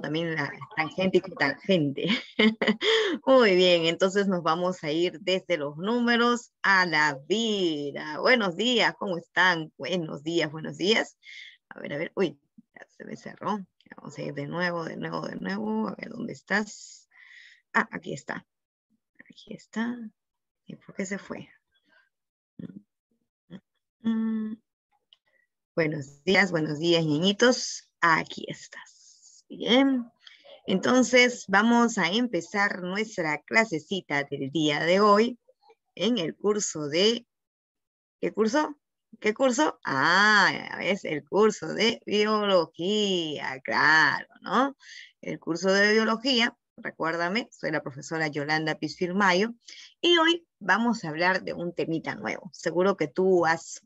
también la tangente y Muy bien, entonces nos vamos a ir desde los números a la vida. Buenos días, ¿cómo están? Buenos días, buenos días. A ver, a ver, uy, ya se me cerró. Vamos a ir de nuevo, de nuevo, de nuevo. A ver, ¿dónde estás? Ah, aquí está. Aquí está. ¿Y por qué se fue? Mm, mm, mm. Buenos días, buenos días, niñitos. Aquí estás. Bien, entonces vamos a empezar nuestra clasecita del día de hoy en el curso de... ¿Qué curso? ¿Qué curso? Ah, es el curso de biología, claro, ¿no? El curso de biología, recuérdame, soy la profesora Yolanda Pisfilmayo y hoy vamos a hablar de un temita nuevo. Seguro que tú has,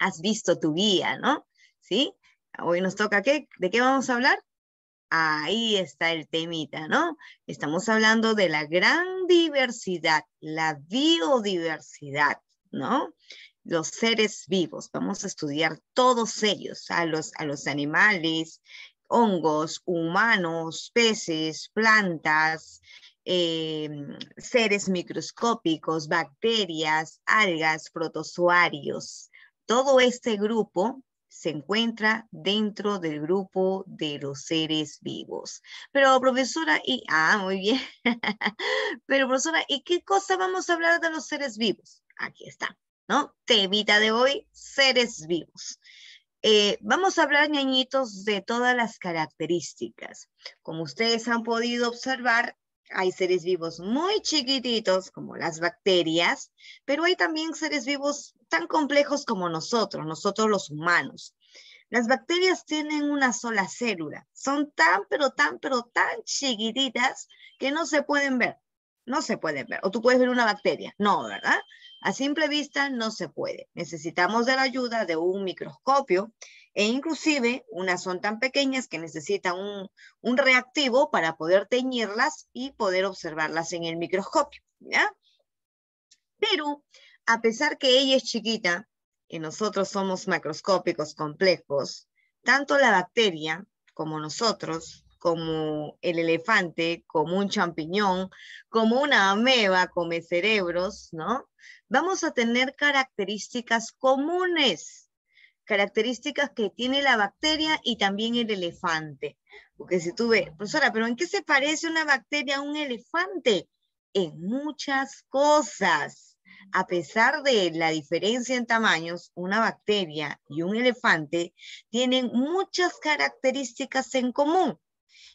has visto tu guía, ¿no? ¿Sí? Hoy nos toca, ¿qué? ¿de qué vamos a hablar? Ahí está el temita, ¿no? Estamos hablando de la gran diversidad, la biodiversidad, ¿no? Los seres vivos, vamos a estudiar todos ellos, a los, a los animales, hongos, humanos, peces, plantas, eh, seres microscópicos, bacterias, algas, protozoarios. Todo este grupo se encuentra dentro del grupo de los seres vivos. Pero profesora, y, ah, muy bien. Pero profesora, ¿y qué cosa vamos a hablar de los seres vivos? Aquí está, ¿no? Temita de hoy, seres vivos. Eh, vamos a hablar, ñañitos, de todas las características. Como ustedes han podido observar, hay seres vivos muy chiquititos, como las bacterias, pero hay también seres vivos tan complejos como nosotros, nosotros los humanos. Las bacterias tienen una sola célula, son tan, pero tan, pero tan chiquititas que no se pueden ver, no se pueden ver. O tú puedes ver una bacteria, no, ¿verdad? A simple vista no se puede. Necesitamos de la ayuda de un microscopio e inclusive unas son tan pequeñas que necesitan un, un reactivo para poder teñirlas y poder observarlas en el microscopio, ¿ya? Pero a pesar que ella es chiquita y nosotros somos macroscópicos complejos, tanto la bacteria como nosotros, como el elefante, como un champiñón, como una ameba, come cerebros, ¿no? Vamos a tener características comunes, características que tiene la bacteria y también el elefante. Porque si tú ves, profesora, pero ¿en qué se parece una bacteria a un elefante? En muchas cosas. A pesar de la diferencia en tamaños, una bacteria y un elefante tienen muchas características en común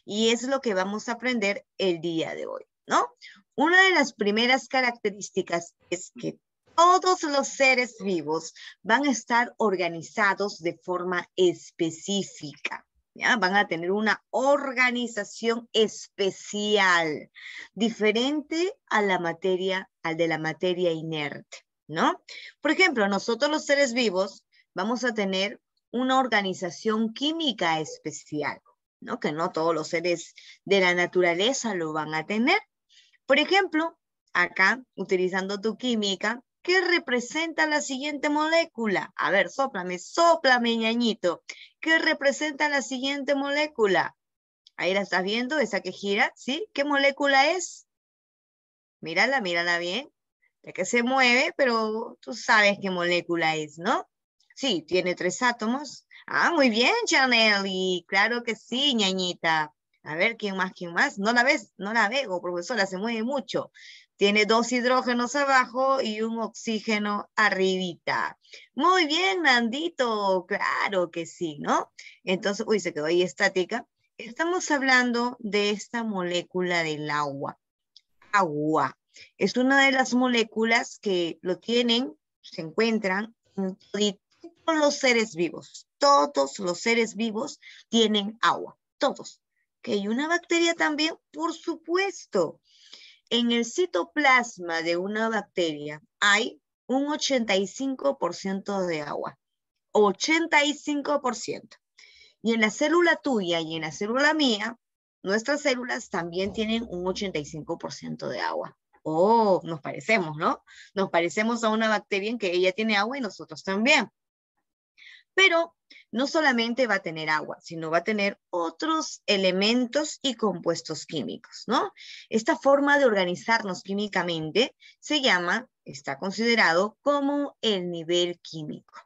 y es lo que vamos a aprender el día de hoy, ¿no? Una de las primeras características es que todos los seres vivos van a estar organizados de forma específica. Van a tener una organización especial, diferente a la materia, al de la materia inerte, ¿no? Por ejemplo, nosotros los seres vivos vamos a tener una organización química especial, ¿no? Que no todos los seres de la naturaleza lo van a tener. Por ejemplo, acá, utilizando tu química, ¿Qué representa la siguiente molécula? A ver, soplame, soplame, ñañito. ¿Qué representa la siguiente molécula? Ahí la estás viendo, esa que gira, ¿sí? ¿Qué molécula es? Mírala, mírala bien. La que se mueve, pero tú sabes qué molécula es, ¿no? Sí, tiene tres átomos. Ah, muy bien, Chanel. Y Claro que sí, ñañita. A ver, ¿quién más? ¿Quién más? No la ves, no la veo, profesora, se mueve mucho. Tiene dos hidrógenos abajo y un oxígeno arribita. Muy bien, Nandito, claro que sí, ¿no? Entonces, uy, se quedó ahí estática. Estamos hablando de esta molécula del agua. Agua. Es una de las moléculas que lo tienen, se encuentran en todos los seres vivos. Todos los seres vivos tienen agua. Todos. ¿Que hay una bacteria también? Por supuesto. En el citoplasma de una bacteria hay un 85% de agua. 85%. Y en la célula tuya y en la célula mía, nuestras células también tienen un 85% de agua. Oh, nos parecemos, ¿no? Nos parecemos a una bacteria en que ella tiene agua y nosotros también. Pero no solamente va a tener agua, sino va a tener otros elementos y compuestos químicos, ¿no? Esta forma de organizarnos químicamente se llama, está considerado como el nivel químico.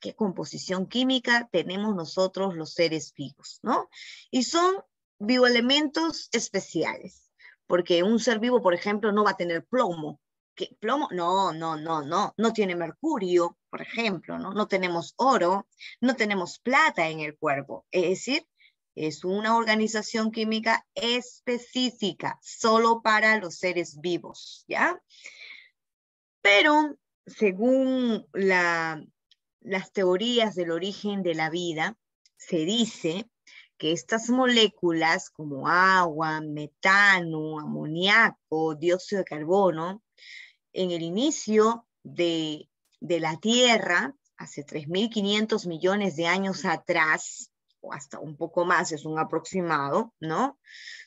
¿Qué composición química tenemos nosotros los seres vivos, ¿no? Y son bioelementos especiales, porque un ser vivo, por ejemplo, no va a tener plomo, que plomo, no, no, no, no, no tiene mercurio, por ejemplo, ¿no? no tenemos oro, no tenemos plata en el cuerpo. Es decir, es una organización química específica, solo para los seres vivos, ¿ya? Pero según las teorías del origen de la vida, se dice que estas moléculas como agua, metano, amoníaco, dióxido de carbono, en el inicio de, la Tierra, hace 3.500 millones de años atrás, o hasta un poco más, es un aproximado, ¿no?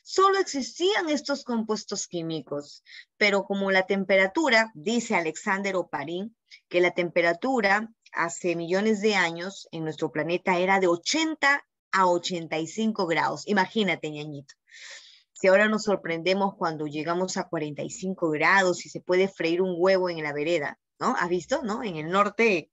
Solo existían estos compuestos químicos, pero como la temperatura, dice Alexander Oparin, que la temperatura hace millones de años en nuestro planeta era de 80 a 85 grados. Imagínate, ñañito. Si ahora nos sorprendemos cuando llegamos a 45 grados y se puede freír un huevo en la vereda, ¿no? ¿Has visto, no? En el norte,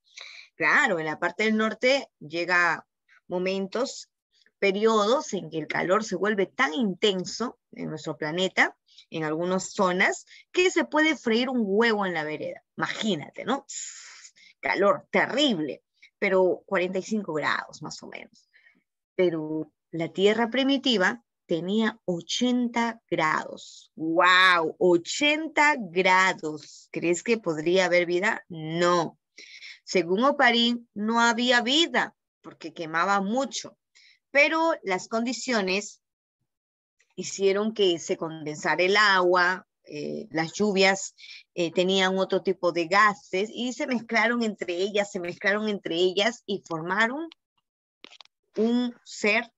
claro, en la parte del norte llega momentos, periodos en que el calor se vuelve tan intenso en nuestro planeta, en algunas zonas, que se puede freír un huevo en la vereda. Imagínate, ¿no? Calor terrible, pero 45 grados más o menos. Pero la tierra primitiva tenía 80 grados. ¡Wow! 80 grados. ¿Crees que podría haber vida? No. Según Oparín, no había vida porque quemaba mucho, pero las condiciones hicieron que se condensara el agua, eh, las lluvias eh, tenían otro tipo de gases y se mezclaron entre ellas, se mezclaron entre ellas y formaron un ser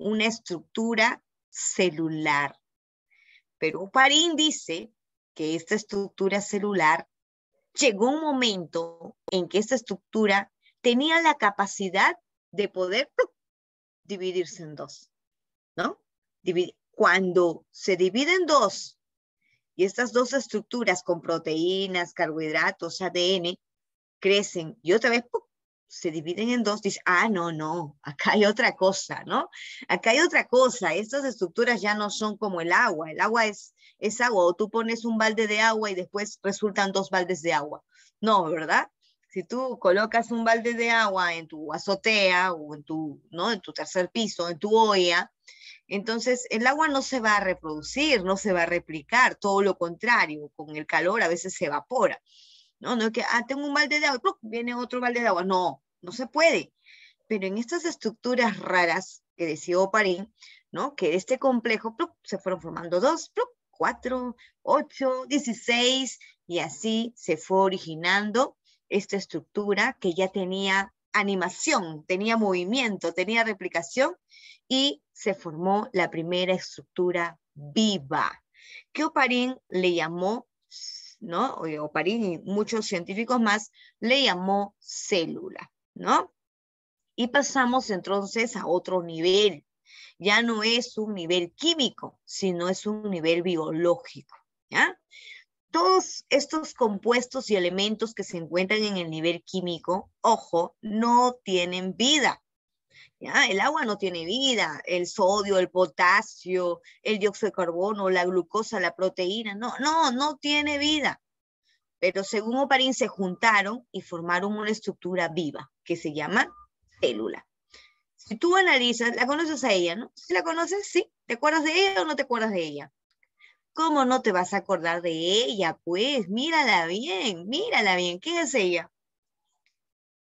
una estructura celular. Pero Parín dice que esta estructura celular llegó un momento en que esta estructura tenía la capacidad de poder dividirse en dos, ¿no? Cuando se divide en dos y estas dos estructuras con proteínas, carbohidratos, ADN, crecen y otra vez se dividen en dos, dice, ah, no, no, acá hay otra cosa, ¿no? Acá hay otra cosa, estas estructuras ya no son como el agua, el agua es, es agua, o tú pones un balde de agua y después resultan dos baldes de agua. No, ¿verdad? Si tú colocas un balde de agua en tu azotea o en tu, ¿no? en tu tercer piso, en tu olla, entonces, el agua no se va a reproducir, no se va a replicar, todo lo contrario, con el calor a veces se evapora. No, no es que, ah, tengo un balde de agua, viene otro balde de agua. No, no se puede. Pero en estas estructuras raras que decía Oparín, ¿no? Que este complejo, se fueron formando dos, cuatro, ocho, dieciséis, y así se fue originando esta estructura que ya tenía animación, tenía movimiento, tenía replicación y se formó la primera estructura viva, que Oparín le llamó ¿no? O, o París y muchos científicos más le llamó célula, ¿no? Y pasamos entonces a otro nivel. Ya no es un nivel químico, sino es un nivel biológico, ¿ya? Todos estos compuestos y elementos que se encuentran en el nivel químico, ojo, no tienen vida. El agua no tiene vida, el sodio, el potasio, el dióxido de carbono, la glucosa, la proteína, no, no, no tiene vida. Pero según Oparin se juntaron y formaron una estructura viva que se llama célula. Si tú analizas, la conoces a ella, ¿no? Si la conoces, sí. ¿Te acuerdas de ella o no te acuerdas de ella? ¿Cómo no te vas a acordar de ella? Pues mírala bien, mírala bien. ¿Qué es ella?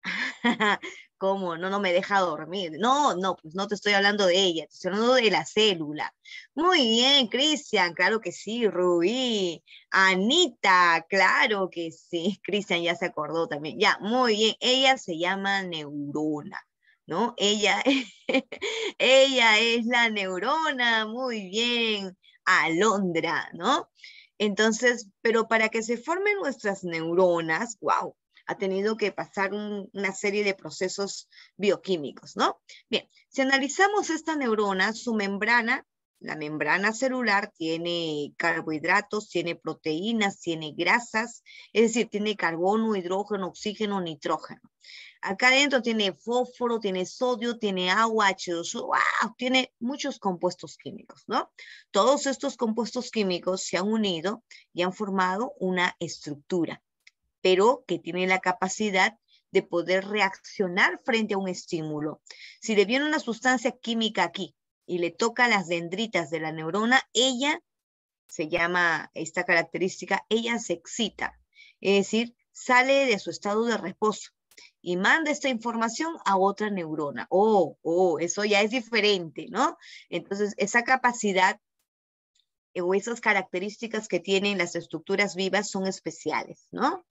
¿Cómo? No, no me deja dormir. No, no, pues no te estoy hablando de ella, te estoy hablando de la célula. Muy bien, Cristian, claro que sí, Rubí. Anita, claro que sí. Cristian ya se acordó también. Ya, muy bien. Ella se llama neurona. ¿No? Ella, ella es la neurona, muy bien, alondra, ¿no? Entonces, pero para que se formen nuestras neuronas, wow, ha tenido que pasar una serie de procesos bioquímicos, ¿no? Bien, si analizamos esta neurona, su membrana, la membrana celular tiene carbohidratos, tiene proteínas, tiene grasas, es decir, tiene carbono, hidrógeno, oxígeno, nitrógeno. Acá adentro tiene fósforo, tiene sodio, tiene agua, h tiene muchos compuestos químicos, ¿no? Todos estos compuestos químicos se han unido y han formado una estructura pero que tiene la capacidad de poder reaccionar frente a un estímulo. Si le viene una sustancia química aquí y le toca las dendritas de la neurona, ella se llama esta característica, ella se excita, es decir, sale de su estado de reposo y manda esta información a otra neurona. Oh, oh, eso ya es diferente, ¿no? Entonces, esa capacidad eh, o esas características que tienen las estructuras vivas son especiales, ¿no?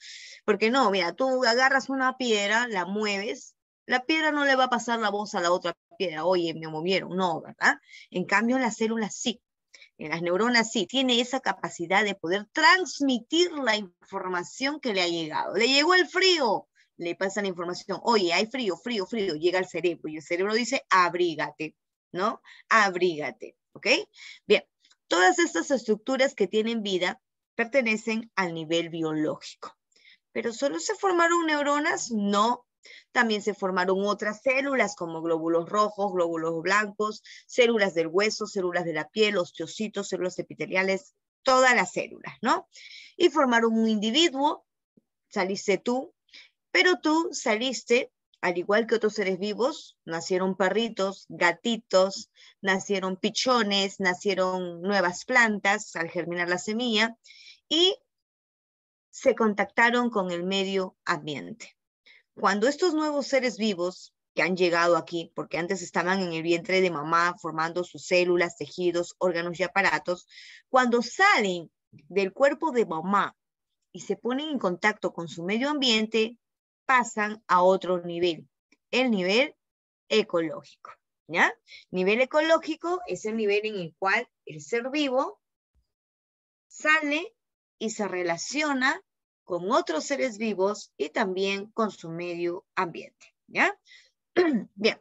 Porque no, mira, tú agarras una piedra, la mueves, la piedra no le va a pasar la voz a la otra piedra, oye, me movieron, no, ¿verdad? En cambio, las células sí, en las neuronas sí, tiene esa capacidad de poder transmitir la información que le ha llegado. Le llegó el frío, le pasa la información, oye, hay frío, frío, frío, llega al cerebro y el cerebro dice, abrígate, ¿no? Abrígate, ¿ok? Bien, Todas estas estructuras que tienen vida pertenecen al nivel biológico. Pero solo se formaron neuronas, no. También se formaron otras células como glóbulos rojos, glóbulos blancos, células del hueso, células de la piel, osteocitos, células epiteliales, todas las células, ¿no? Y formaron un individuo, saliste tú, pero tú saliste al igual que otros seres vivos, nacieron perritos, gatitos, nacieron pichones, nacieron nuevas plantas al germinar la semilla y se contactaron con el medio ambiente. Cuando estos nuevos seres vivos que han llegado aquí, porque antes estaban en el vientre de mamá formando sus células, tejidos, órganos y aparatos, cuando salen del cuerpo de mamá y se ponen en contacto con su medio ambiente, pasan a otro nivel, el nivel ecológico. ¿ya? Nivel ecológico es el nivel en el cual el ser vivo sale y se relaciona con otros seres vivos y también con su medio ambiente. ¿ya? Bien,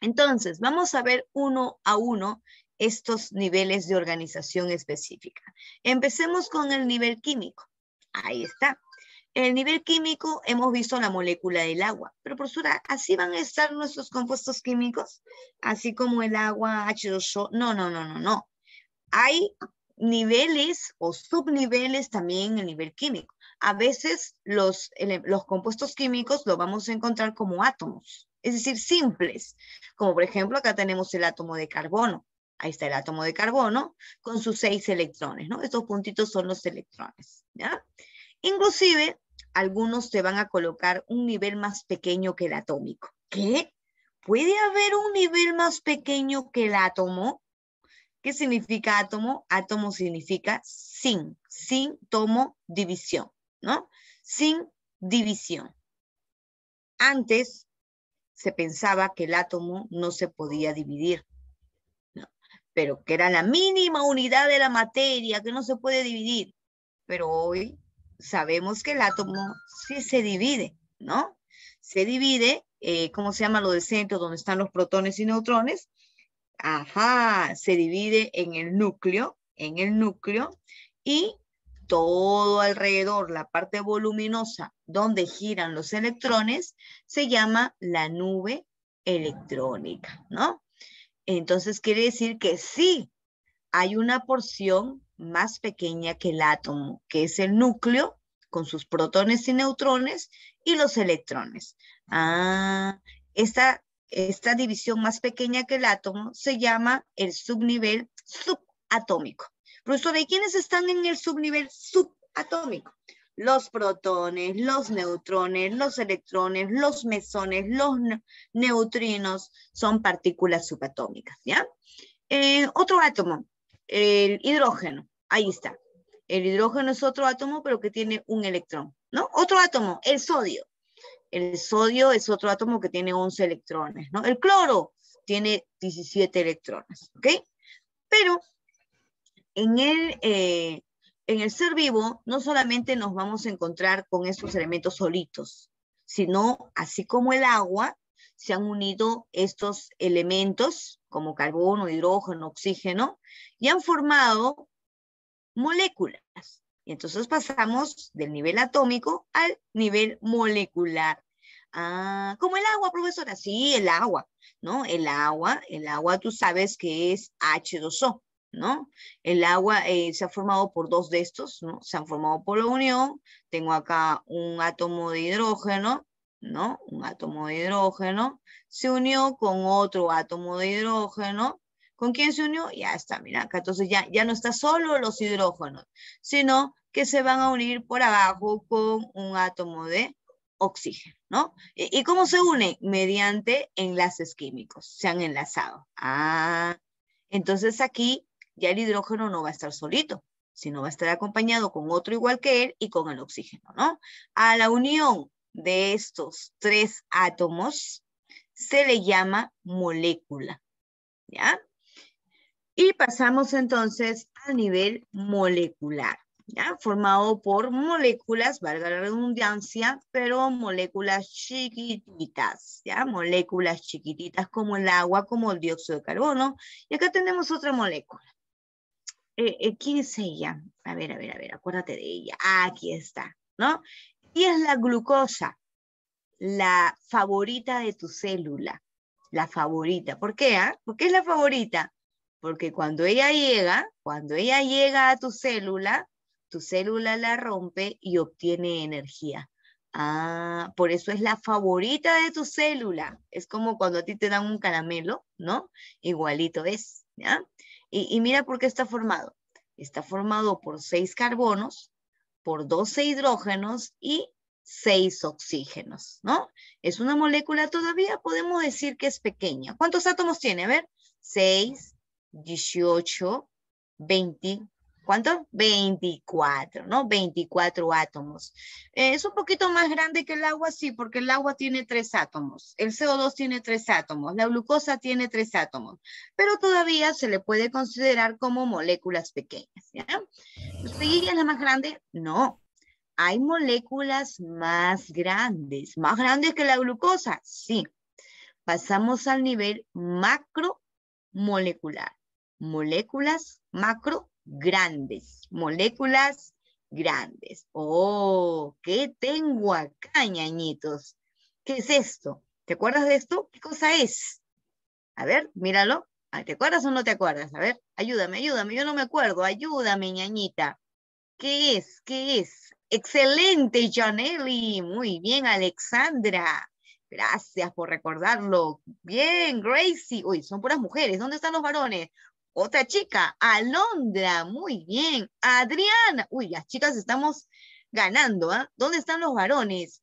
entonces vamos a ver uno a uno estos niveles de organización específica. Empecemos con el nivel químico. Ahí está. En el nivel químico hemos visto la molécula del agua, pero profesora, ¿así van a estar nuestros compuestos químicos? Así como el agua, H2O. No, no, no, no, no. Hay niveles o subniveles también en el nivel químico. A veces los, los compuestos químicos los vamos a encontrar como átomos, es decir, simples. Como por ejemplo, acá tenemos el átomo de carbono. Ahí está el átomo de carbono con sus seis electrones, ¿no? Estos puntitos son los electrones, ¿ya? Inclusive algunos te van a colocar un nivel más pequeño que el atómico. ¿Qué? ¿Puede haber un nivel más pequeño que el átomo? ¿Qué significa átomo? Átomo significa sin, sin tomo división, ¿no? Sin división. Antes se pensaba que el átomo no se podía dividir, ¿no? pero que era la mínima unidad de la materia que no se puede dividir. Pero hoy sabemos que el átomo sí se divide, ¿no? Se divide, eh, ¿cómo se llama lo de centro donde están los protones y neutrones? Ajá, se divide en el núcleo, en el núcleo, y todo alrededor, la parte voluminosa donde giran los electrones, se llama la nube electrónica, ¿no? Entonces quiere decir que sí, hay una porción más pequeña que el átomo, que es el núcleo, con sus protones y neutrones, y los electrones. Ah, esta, división más pequeña que el átomo se llama el subnivel subatómico. Profesor, de quiénes están en el subnivel subatómico? Los protones, los neutrones, los electrones, los mesones, los neutrinos son partículas subatómicas, ¿ya? Eh, otro átomo, el hidrógeno, ahí está. El hidrógeno es otro átomo, pero que tiene un electrón, ¿no? Otro átomo, el sodio. El sodio es otro átomo que tiene 11 electrones, ¿no? El cloro tiene 17 electrones, ¿ok? Pero en el, eh, en el ser vivo no solamente nos vamos a encontrar con estos elementos solitos, sino así como el agua, se han unido estos elementos como carbono, hidrógeno, oxígeno, y han formado moléculas. Y entonces pasamos del nivel atómico al nivel molecular. Ah, como el agua, profesora. Sí, el agua, ¿no? El agua, el agua tú sabes que es H2O, ¿no? El agua eh, se ha formado por dos de estos, ¿no? Se han formado por la unión. Tengo acá un átomo de hidrógeno ¿no? Un átomo de hidrógeno se unió con otro átomo de hidrógeno. ¿Con quién se unió? Ya está, mira, acá entonces ya, ya no está solo los hidrógenos, sino que se van a unir por abajo con un átomo de oxígeno, ¿no? ¿Y, cómo se une? Mediante enlaces químicos, se han enlazado. Ah, entonces aquí ya el hidrógeno no va a estar solito, sino va a estar acompañado con otro igual que él y con el oxígeno, ¿no? A la unión de estos tres átomos se le llama molécula. ¿Ya? Y pasamos entonces al nivel molecular. ¿ya? Formado por moléculas, valga la redundancia, pero moléculas chiquititas, ¿ya? Moléculas chiquititas como el agua, como el dióxido de carbono. Y acá tenemos otra molécula. Eh, eh, ¿Quién es ella? A ver, a ver, a ver, acuérdate de ella. Ah, aquí está, ¿no? Y es la glucosa, la favorita de tu célula, la favorita. ¿Por qué? Ah? ¿Por qué es la favorita? Porque cuando ella llega, cuando ella llega a tu célula, tu célula la rompe y obtiene energía. Ah, por eso es la favorita de tu célula. Es como cuando a ti te dan un caramelo, ¿no? Igualito es, ¿ya? y mira por qué está formado. Está formado por seis carbonos, por 12 hidrógenos y 6 oxígenos, ¿no? Es una molécula todavía, podemos decir que es pequeña. ¿Cuántos átomos tiene? A ver, 6, 18, 20, ¿Cuántos? 24, ¿no? 24 átomos. Eh, es un poquito más grande que el agua, sí, porque el agua tiene tres átomos, el CO2 tiene tres átomos, la glucosa tiene tres átomos, pero todavía se le puede considerar como moléculas pequeñas, ¿ya? es la más grande? No. Hay moléculas más grandes, más grandes que la glucosa, sí. Pasamos al nivel macromolecular, moléculas macro grandes, moléculas grandes. Oh, ¿qué tengo acá, ñañitos? ¿Qué es esto? ¿Te acuerdas de esto? ¿Qué cosa es? A ver, míralo. Ah, ¿Te acuerdas o no te acuerdas? A ver, ayúdame, ayúdame. Yo no me acuerdo. Ayúdame, ñañita. ¿Qué es? ¿Qué es? Excelente, Janelli. Muy bien, Alexandra. Gracias por recordarlo. Bien, Gracie. Uy, son puras mujeres. ¿Dónde están los varones? Otra chica, Alondra, muy bien. Adriana, uy, las chicas estamos ganando, ¿ah? ¿Dónde están los varones?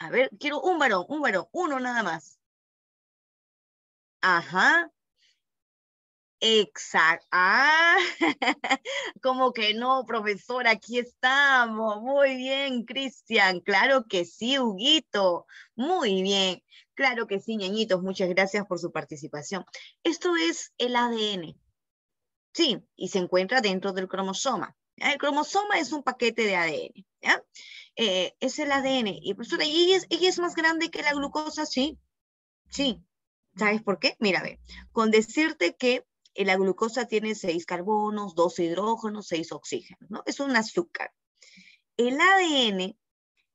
A ver, quiero un varón, un varón, uno nada más. Ajá. Exacto. Ah, como que no, profesor, aquí estamos. Muy bien, Cristian. Claro que sí, Huguito. Muy bien. Claro que sí, ñañitos, muchas gracias por su participación. Esto es el ADN. Sí, y se encuentra dentro del cromosoma. El cromosoma es un paquete de ADN. Eh, es el ADN. Y ella es, más grande que la glucosa? Sí, sí. ¿Sabes por qué? Mira, ve, con decirte que eh, la glucosa tiene seis carbonos, dos hidrógenos, seis oxígenos, ¿no? Es un azúcar. El ADN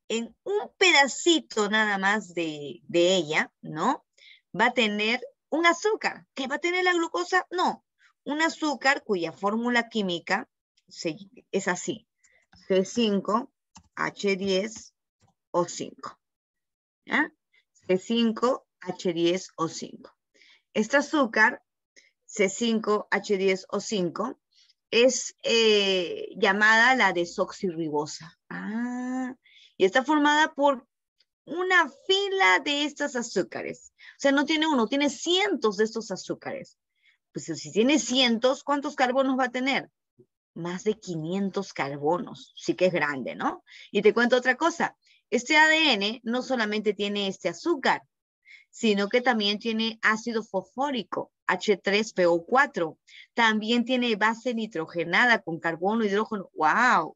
en un pedacito nada más de, ella, ¿no? Va a tener un azúcar. ¿Qué va a tener la glucosa? No. Un azúcar cuya fórmula química es así. C5, H10, O5. ¿ya? C5, H10, O5. Este azúcar, C5, H10, O5, es eh, llamada la desoxirribosa. Ah, y está formada por una fila de estos azúcares. O sea, no tiene uno, tiene cientos de estos azúcares. Pues si tiene cientos, ¿cuántos carbonos va a tener? Más de 500 carbonos. Sí que es grande, ¿no? Y te cuento otra cosa. Este ADN no solamente tiene este azúcar, sino que también tiene ácido fosfórico. H3PO4. También tiene base nitrogenada con carbono, hidrógeno. ¡Wow!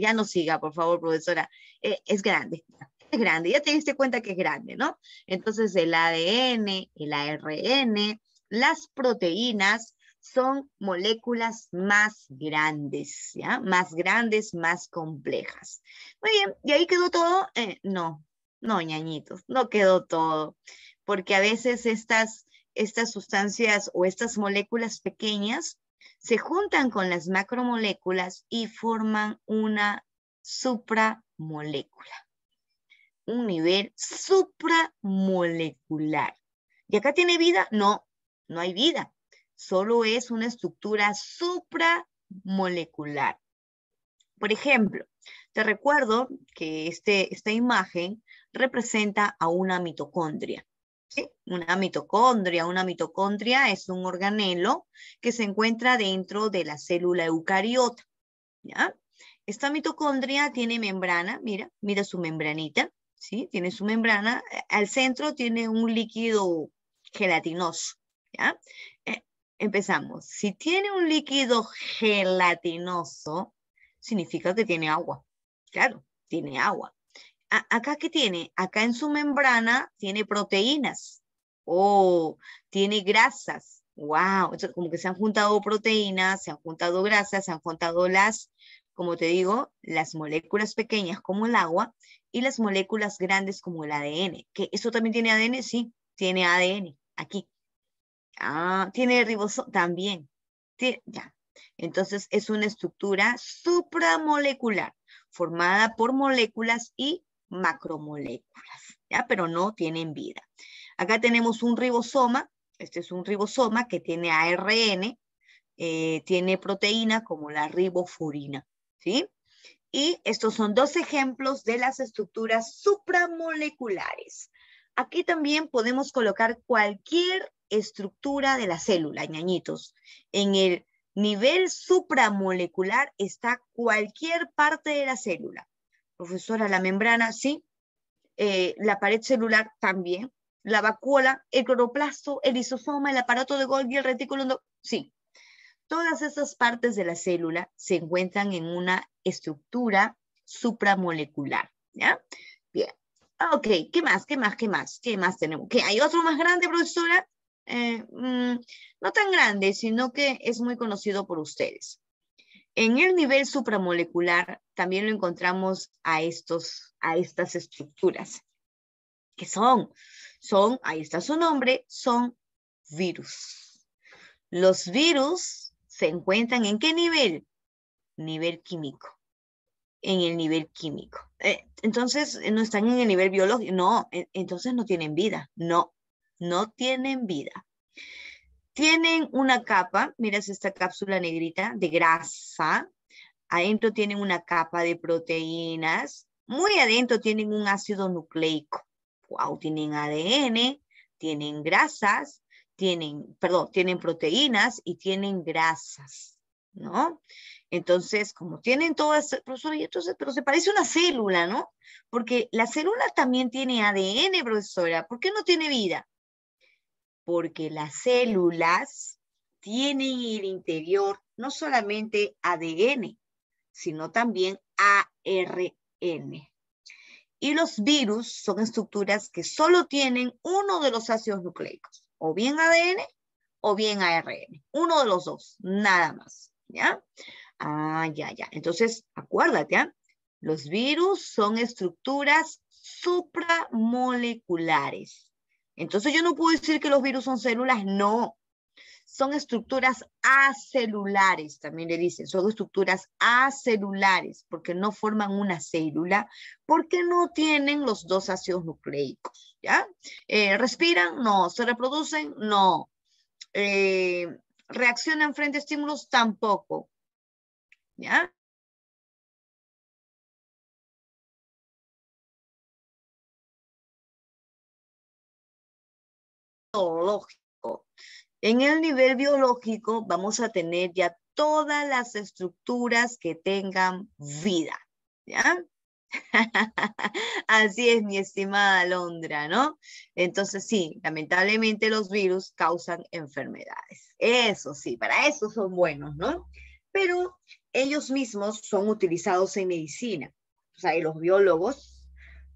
Ya, no siga, por favor, profesora. Eh, es grande, es grande. Ya te diste cuenta que es grande, ¿no? Entonces, el ADN, el ARN, las proteínas son moléculas más grandes, ¿ya? Más grandes, más complejas. Muy bien, ¿y ahí quedó todo? Eh, no, no, ñañitos, no quedó todo, porque a veces estas estas sustancias o estas moléculas pequeñas se juntan con las macromoléculas y forman una supramolécula. Un nivel supramolecular. ¿Y acá tiene vida? No, no hay vida. Solo es una estructura supramolecular. Por ejemplo, te recuerdo que este, esta imagen representa a una mitocondria. Una mitocondria. Una mitocondria es un organelo que se encuentra dentro de la célula eucariota. ¿ya? Esta mitocondria tiene membrana, mira, mira su membranita, ¿sí? Tiene su membrana, eh, al centro tiene un líquido gelatinoso, ¿ya? Eh, empezamos. Si tiene un líquido gelatinoso, significa que tiene agua, claro, tiene agua. ¿Acá qué tiene? Acá en su membrana tiene proteínas oh, tiene grasas. ¡Wow! como que se han juntado proteínas, se han juntado grasas, se han juntado las, como te digo, las moléculas pequeñas como el agua y las moléculas grandes como el ADN. ¿Que eso también tiene ADN? Sí, tiene ADN aquí. Ah, tiene riboso también. ya. Entonces es una estructura supramolecular formada por moléculas y macromoléculas, ¿ya? pero no tienen vida. Acá tenemos un ribosoma, este es un ribosoma que tiene ARN, eh, tiene proteína como la ribofurina, ¿sí? Y estos son dos ejemplos de las estructuras supramoleculares. Aquí también podemos colocar cualquier estructura de la célula, ñañitos. En el nivel supramolecular está cualquier parte de la célula. Profesora, la membrana, sí. Eh, la pared celular también. La vacuola, el cloroplasto, el isofoma, el aparato de Golgi, el retículo, sí. Todas esas partes de la célula se encuentran en una estructura supramolecular, ¿ya? Bien. Ah, ok, ¿qué más? ¿Qué más? ¿Qué más? ¿Qué más tenemos? ¿Qué? ¿Hay otro más grande, profesora? Eh, mm, no tan grande, sino que es muy conocido por ustedes. En el nivel supramolecular también lo encontramos a, estos, a estas estructuras. que son? Son, ahí está su nombre, son virus. Los virus se encuentran en qué nivel? Nivel químico. En el nivel químico. Eh, entonces, eh, no están en el nivel biológico. No, entonces no tienen vida. No, no tienen vida. Tienen una capa, miras esta cápsula negrita de grasa, adentro tienen una capa de proteínas, muy adentro tienen un ácido nucleico. Wow, tienen ADN, tienen grasas, tienen, perdón, tienen proteínas y tienen grasas, ¿no? Entonces, como tienen todas, profesor, entonces, pero se parece a una célula, ¿no? Porque la célula también tiene ADN, profesora. ¿Por qué no tiene vida? Porque las células tienen el interior no solamente ADN, sino también ARN. Y los virus son estructuras que solo tienen uno de los ácidos nucleicos, o bien ADN o bien ARN, uno de los dos, nada más, ¿ya? Ah, ya, ya. Entonces, acuérdate, ¿ya? ¿ah? los virus son estructuras supramoleculares. Entonces yo no puedo decir que los virus son células, no son estructuras acelulares, también le dicen, son estructuras acelulares porque no forman una célula, porque no tienen los dos ácidos nucleicos, ¿ya? Eh, ¿Respiran? No. ¿Se reproducen? No. Eh, ¿Reaccionan frente a estímulos? Tampoco, ¿ya? En el nivel biológico vamos a tener ya todas las estructuras que tengan vida, ¿ya? Así es, mi estimada Londra, ¿no? Entonces, sí, lamentablemente los virus causan enfermedades. Eso sí, para eso son buenos, ¿no? Pero ellos mismos son utilizados en medicina. O sea, y los biólogos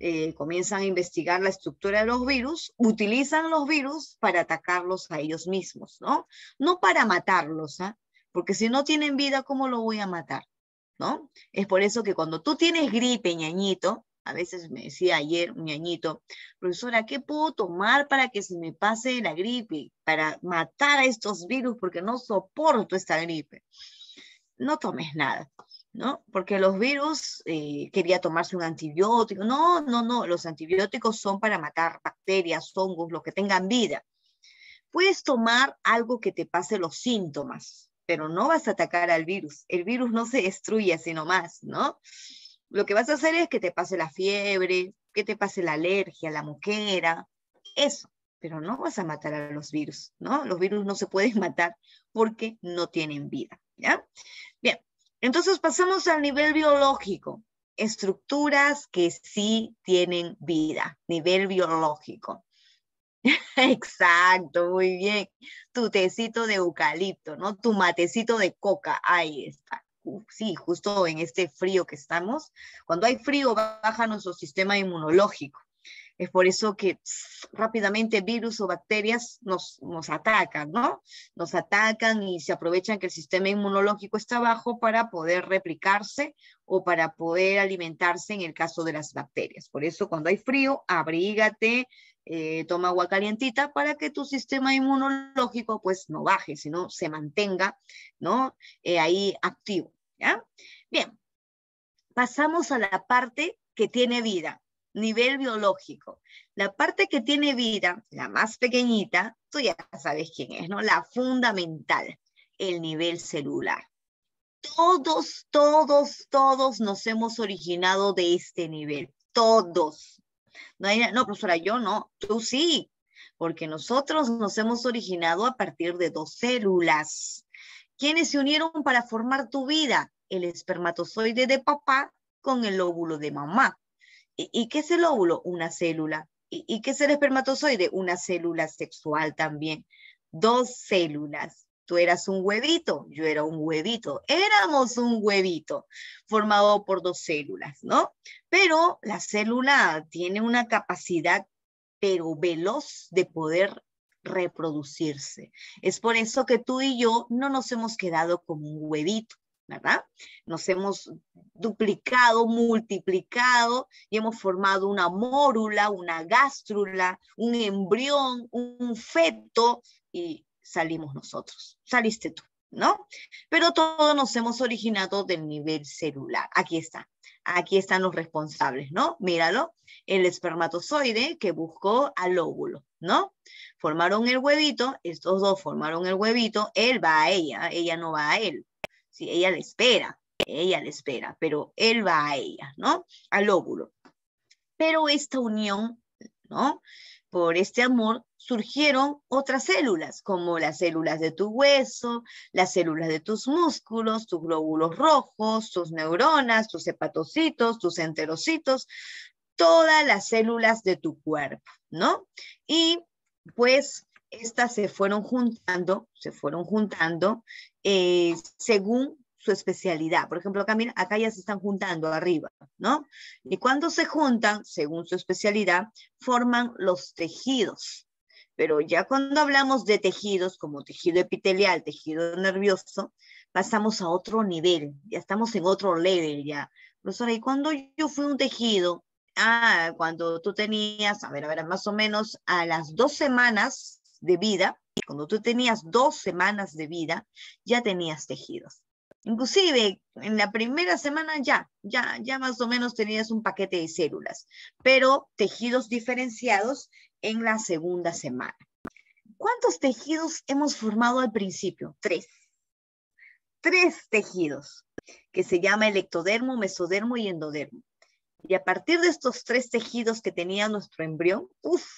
eh, comienzan a investigar la estructura de los virus, utilizan los virus para atacarlos a ellos mismos, ¿no? No para matarlos, ¿ah? Porque si no tienen vida, ¿cómo lo voy a matar? ¿No? Es por eso que cuando tú tienes gripe, ñañito, a veces me decía ayer un ñañito, profesora, ¿qué puedo tomar para que se me pase la gripe? Para matar a estos virus porque no soporto esta gripe. No tomes nada. ¿no? Porque los virus eh, quería tomarse un antibiótico. No, no, no, los antibióticos son para matar bacterias, hongos, lo que tengan vida. Puedes tomar algo que te pase los síntomas, pero no vas a atacar al virus. El virus no se destruye sino más, ¿no? Lo que vas a hacer es que te pase la fiebre, que te pase la alergia, la moquera, eso, pero no vas a matar a los virus, ¿no? Los virus no se pueden matar porque no tienen vida, ¿ya? Bien, entonces pasamos al nivel biológico, estructuras que sí tienen vida, nivel biológico. Exacto, muy bien. Tu tecito de eucalipto, ¿no? Tu matecito de coca, ahí está. sí, justo en este frío que estamos. Cuando hay frío, baja nuestro sistema inmunológico. Es por eso que rápidamente virus o bacterias nos, atacan, ¿no? Nos atacan y se aprovechan que el sistema inmunológico está bajo para poder replicarse o para poder alimentarse en el caso de las bacterias. Por eso cuando hay frío, abrígate, eh, toma agua calientita para que tu sistema inmunológico pues no baje, sino se mantenga, ¿no? Eh, ahí activo, ¿ya? Bien, pasamos a la parte que tiene vida nivel biológico. La parte que tiene vida, la más pequeñita, tú ya sabes quién es, ¿no? La fundamental, el nivel celular. Todos, todos, todos nos hemos originado de este nivel. Todos. No, hay, no profesora, yo no. Tú sí, porque nosotros nos hemos originado a partir de dos células. ¿Quiénes se unieron para formar tu vida? El espermatozoide de papá con el óvulo de mamá. ¿Y, qué es el óvulo? Una célula. ¿Y, ¿Y qué es el espermatozoide? Una célula sexual también. Dos células. Tú eras un huevito, yo era un huevito, éramos un huevito formado por dos células, ¿no? Pero la célula tiene una capacidad, pero veloz, de poder reproducirse. Es por eso que tú y yo no nos hemos quedado como un huevito. ¿verdad? Nos hemos duplicado, multiplicado y hemos formado una mórula, una gástrula, un embrión, un feto y salimos nosotros, saliste tú, ¿no? Pero todos nos hemos originado del nivel celular. Aquí está, aquí están los responsables, ¿no? Míralo, el espermatozoide que buscó al óvulo, ¿no? Formaron el huevito, estos dos formaron el huevito, él va a ella, ella no va a él si ella le espera, ella le espera, pero él va a ella, ¿no? Al óvulo. Pero esta unión, ¿no? Por este amor surgieron otras células, como las células de tu hueso, las células de tus músculos, tus glóbulos rojos, tus neuronas, tus hepatocitos, tus enterocitos, todas las células de tu cuerpo, ¿no? Y pues estas se fueron juntando, se fueron juntando eh, según su especialidad. Por ejemplo, acá, acá ya se están juntando arriba, ¿no? Y cuando se juntan, según su especialidad, forman los tejidos. Pero ya cuando hablamos de tejidos, como tejido epitelial, tejido nervioso, pasamos a otro nivel, ya estamos en otro level ya. Profesora, y cuando yo fui un tejido, ah, cuando tú tenías, a ver, a ver, más o menos a las dos semanas, de vida, cuando tú tenías dos semanas de vida, ya tenías tejidos. Inclusive en la primera semana ya, ya, ya más o menos tenías un paquete de células, pero tejidos diferenciados en la segunda semana. ¿Cuántos tejidos hemos formado al principio? Tres. Tres tejidos, que se llama electodermo, mesodermo y endodermo. Y a partir de estos tres tejidos que tenía nuestro embrión, uff,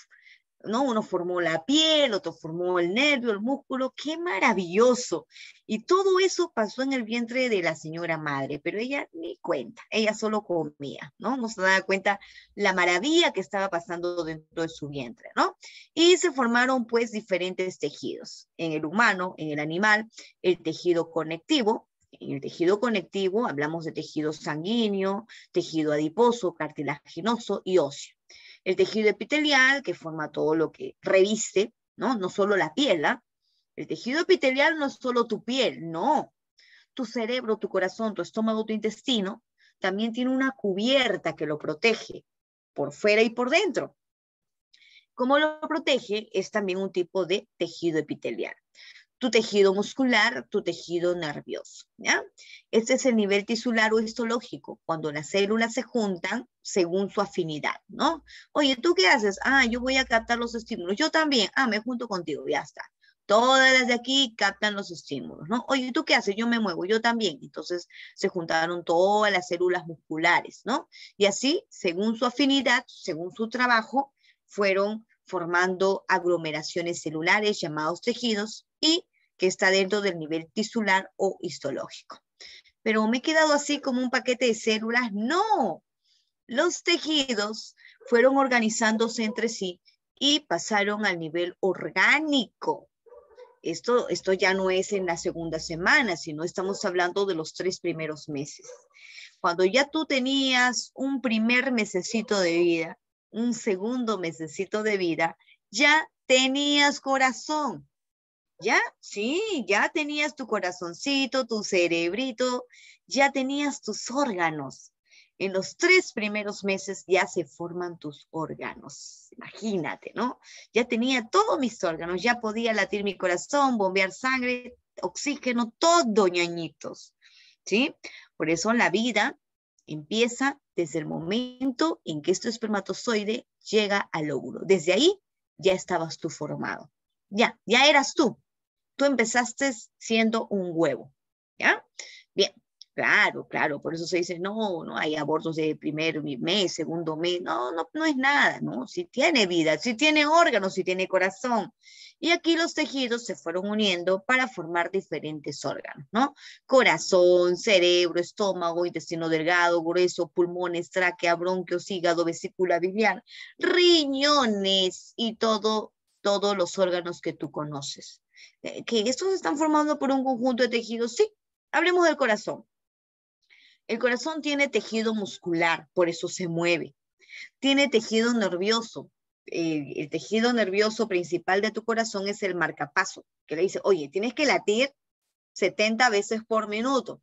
¿no? Uno formó la piel, otro formó el nervio, el músculo, qué maravilloso. Y todo eso pasó en el vientre de la señora madre, pero ella ni cuenta, ella solo comía, ¿no? No se daba cuenta la maravilla que estaba pasando dentro de su vientre, ¿no? Y se formaron pues diferentes tejidos, en el humano, en el animal, el tejido conectivo, en el tejido conectivo hablamos de tejido sanguíneo, tejido adiposo, cartilaginoso y óseo. El tejido epitelial, que forma todo lo que reviste, ¿no? No solo la piel, ¿ah? El tejido epitelial no es solo tu piel, no. Tu cerebro, tu corazón, tu estómago, tu intestino, también tiene una cubierta que lo protege por fuera y por dentro. Como lo protege? Es también un tipo de tejido epitelial tu tejido muscular, tu tejido nervioso. ¿ya? Este es el nivel tisular o histológico, cuando las células se juntan según su afinidad, ¿no? Oye, ¿tú qué haces? Ah, yo voy a captar los estímulos. Yo también. Ah, me junto contigo, ya está. Todas las de aquí captan los estímulos, ¿no? Oye, ¿tú qué haces? Yo me muevo, yo también. Entonces se juntaron todas las células musculares, ¿no? Y así, según su afinidad, según su trabajo, fueron formando aglomeraciones celulares llamados tejidos y que está dentro del nivel tisular o histológico. Pero me he quedado así como un paquete de células. No, los tejidos fueron organizándose entre sí y pasaron al nivel orgánico. Esto, esto ya no es en la segunda semana, sino estamos hablando de los tres primeros meses. Cuando ya tú tenías un primer mesecito de vida, un segundo mesecito de vida, ya tenías corazón, ya, sí, ya tenías tu corazoncito, tu cerebrito, ya tenías tus órganos. En los tres primeros meses ya se forman tus órganos. Imagínate, ¿no? Ya tenía todos mis órganos, ya podía latir mi corazón, bombear sangre, oxígeno, todo ñañitos. ¿Sí? Por eso la vida empieza desde el momento en que este espermatozoide llega al óvulo. Desde ahí ya estabas tú formado. Ya, ya eras tú tú empezaste siendo un huevo, ¿ya? Bien, claro, claro, por eso se dice, no, no hay abortos de primer mes, segundo mes, no, no, no es nada, ¿no? Si tiene vida, si tiene órganos, si tiene corazón. Y aquí los tejidos se fueron uniendo para formar diferentes órganos, ¿no? Corazón, cerebro, estómago, intestino delgado, grueso, pulmones, tráquea, bronquios, hígado, vesícula biliar, riñones y todo, todos los órganos que tú conoces. Eh, que estos están formando por un conjunto de tejidos. Sí, hablemos del corazón. El corazón tiene tejido muscular, por eso se mueve. Tiene tejido nervioso. Eh, el tejido nervioso principal de tu corazón es el marcapaso, que le dice, oye, tienes que latir 70 veces por minuto.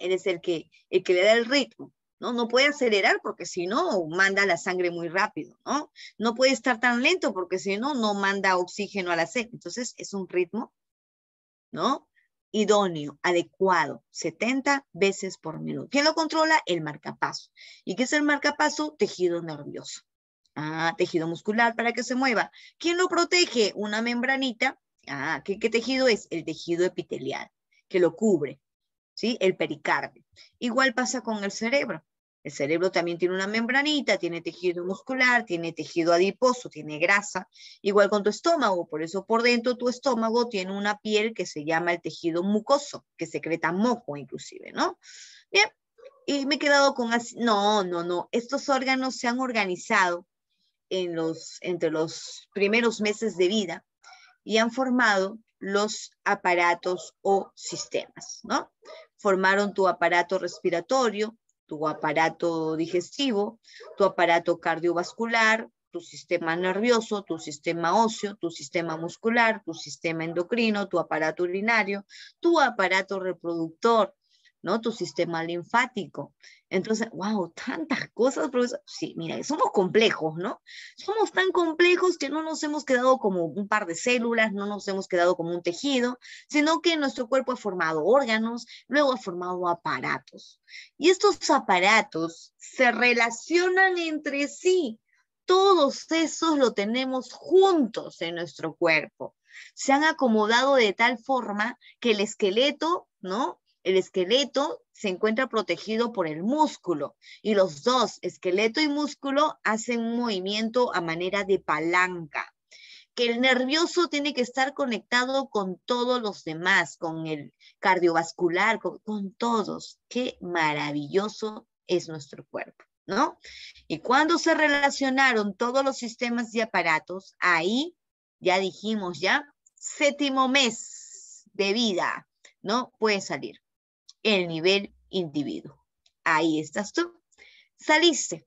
Eres el que, el que le da el ritmo. ¿no? No puede acelerar porque si no, manda la sangre muy rápido, ¿no? No puede estar tan lento porque si no, no manda oxígeno a la sed. Entonces, es un ritmo, ¿no? Idóneo, adecuado, 70 veces por minuto. ¿Quién lo controla? El marcapaso. ¿Y qué es el marcapaso? Tejido nervioso. Ah, tejido muscular para que se mueva. ¿Quién lo protege? Una membranita. Ah, qué tejido es? El tejido epitelial, que lo cubre. ¿sí? El pericardio. Igual pasa con el cerebro. El cerebro también tiene una membranita, tiene tejido muscular, tiene tejido adiposo, tiene grasa, igual con tu estómago. Por eso por dentro tu estómago tiene una piel que se llama el tejido mucoso, que secreta moco inclusive, ¿no? Bien, y me he quedado con así, no, no, no, estos órganos se han organizado en los, entre los primeros meses de vida y han formado los aparatos o sistemas, ¿no? formaron tu aparato respiratorio, tu aparato digestivo, tu aparato cardiovascular, tu sistema nervioso, tu sistema óseo, tu sistema muscular, tu sistema endocrino, tu aparato urinario, tu aparato reproductor, ¿no? Tu sistema linfático. Entonces, wow, tantas cosas, profesor. Sí, mira, somos complejos, ¿no? Somos tan complejos que no nos hemos quedado como un par de células, no nos hemos quedado como un tejido, sino que nuestro cuerpo ha formado órganos, luego ha formado aparatos. Y estos aparatos se relacionan entre sí. Todos esos lo tenemos juntos en nuestro cuerpo. Se han acomodado de tal forma que el esqueleto, ¿no? El esqueleto se encuentra protegido por el músculo y los dos, esqueleto y músculo, hacen un movimiento a manera de palanca. Que el nervioso tiene que estar conectado con todos los demás, con el cardiovascular, con, todos. Qué maravilloso es nuestro cuerpo. ¿No? Y cuando se relacionaron todos los sistemas y aparatos, ahí ya dijimos ya, séptimo mes de vida, ¿no? Puede salir el nivel individuo. Ahí estás tú. Saliste.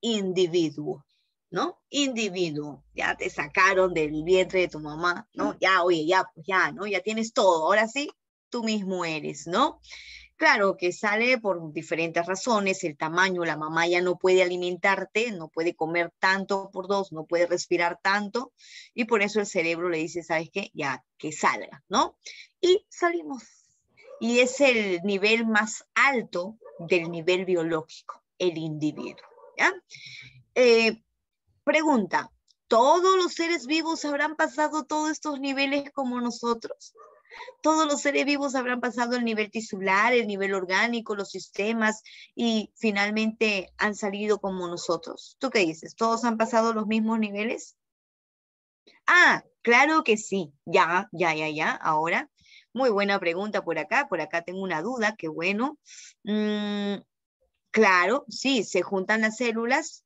Individuo, ¿no? Individuo. Ya te sacaron del vientre de tu mamá, ¿no? Ya, oye, ya, pues ya, ¿no? Ya tienes todo. Ahora sí, tú mismo eres, ¿no? Claro que sale por diferentes razones, el tamaño, la mamá ya no puede alimentarte, no puede comer tanto por dos, no puede respirar tanto, y por eso el cerebro le dice, ¿sabes qué? Ya que salga, ¿no? Y salimos, y es el nivel más alto del nivel biológico, el individuo. Eh, pregunta, ¿todos los seres vivos habrán pasado todos estos niveles como nosotros? Todos los seres vivos habrán pasado el nivel tisular, el nivel orgánico, los sistemas y finalmente han salido como nosotros. ¿Tú qué dices? ¿Todos han pasado los mismos niveles? Ah, claro que sí. Ya, ya, ya, ya. Ahora muy buena pregunta por acá, por acá tengo una duda, qué bueno. Mm, claro, sí, se juntan las células,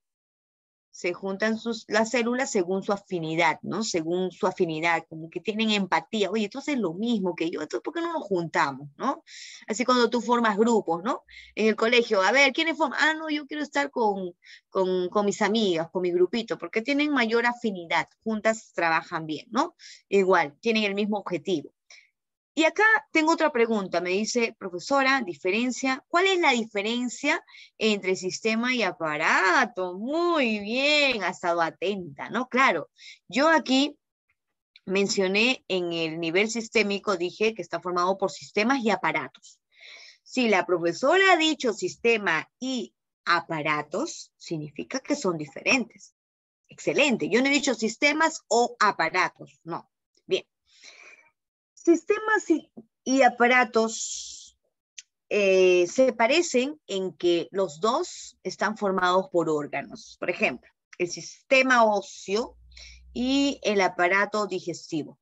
se juntan las células según su afinidad, ¿no? Según su afinidad, como que tienen empatía. Oye, entonces es lo mismo que yo, entonces ¿por qué no nos juntamos, no? Así cuando tú formas grupos, ¿no? En el colegio, a ver, ¿quiénes forman? Ah, no, yo quiero estar con mis amigas, con mi grupito, porque tienen mayor afinidad, juntas trabajan bien, ¿no? Igual, tienen el mismo objetivo. Y acá tengo otra pregunta, me dice, profesora, diferencia, ¿cuál es la diferencia entre sistema y aparato? Muy bien, ha estado atenta, ¿no? Claro, yo aquí mencioné en el nivel sistémico, dije que está formado por sistemas y aparatos. Si la profesora ha dicho sistema y aparatos, significa que son diferentes. Excelente. Yo no he dicho sistemas o aparatos, no. Sistemas y, aparatos eh, se parecen en que los dos están formados por órganos. Por ejemplo, el sistema óseo y el aparato digestivo.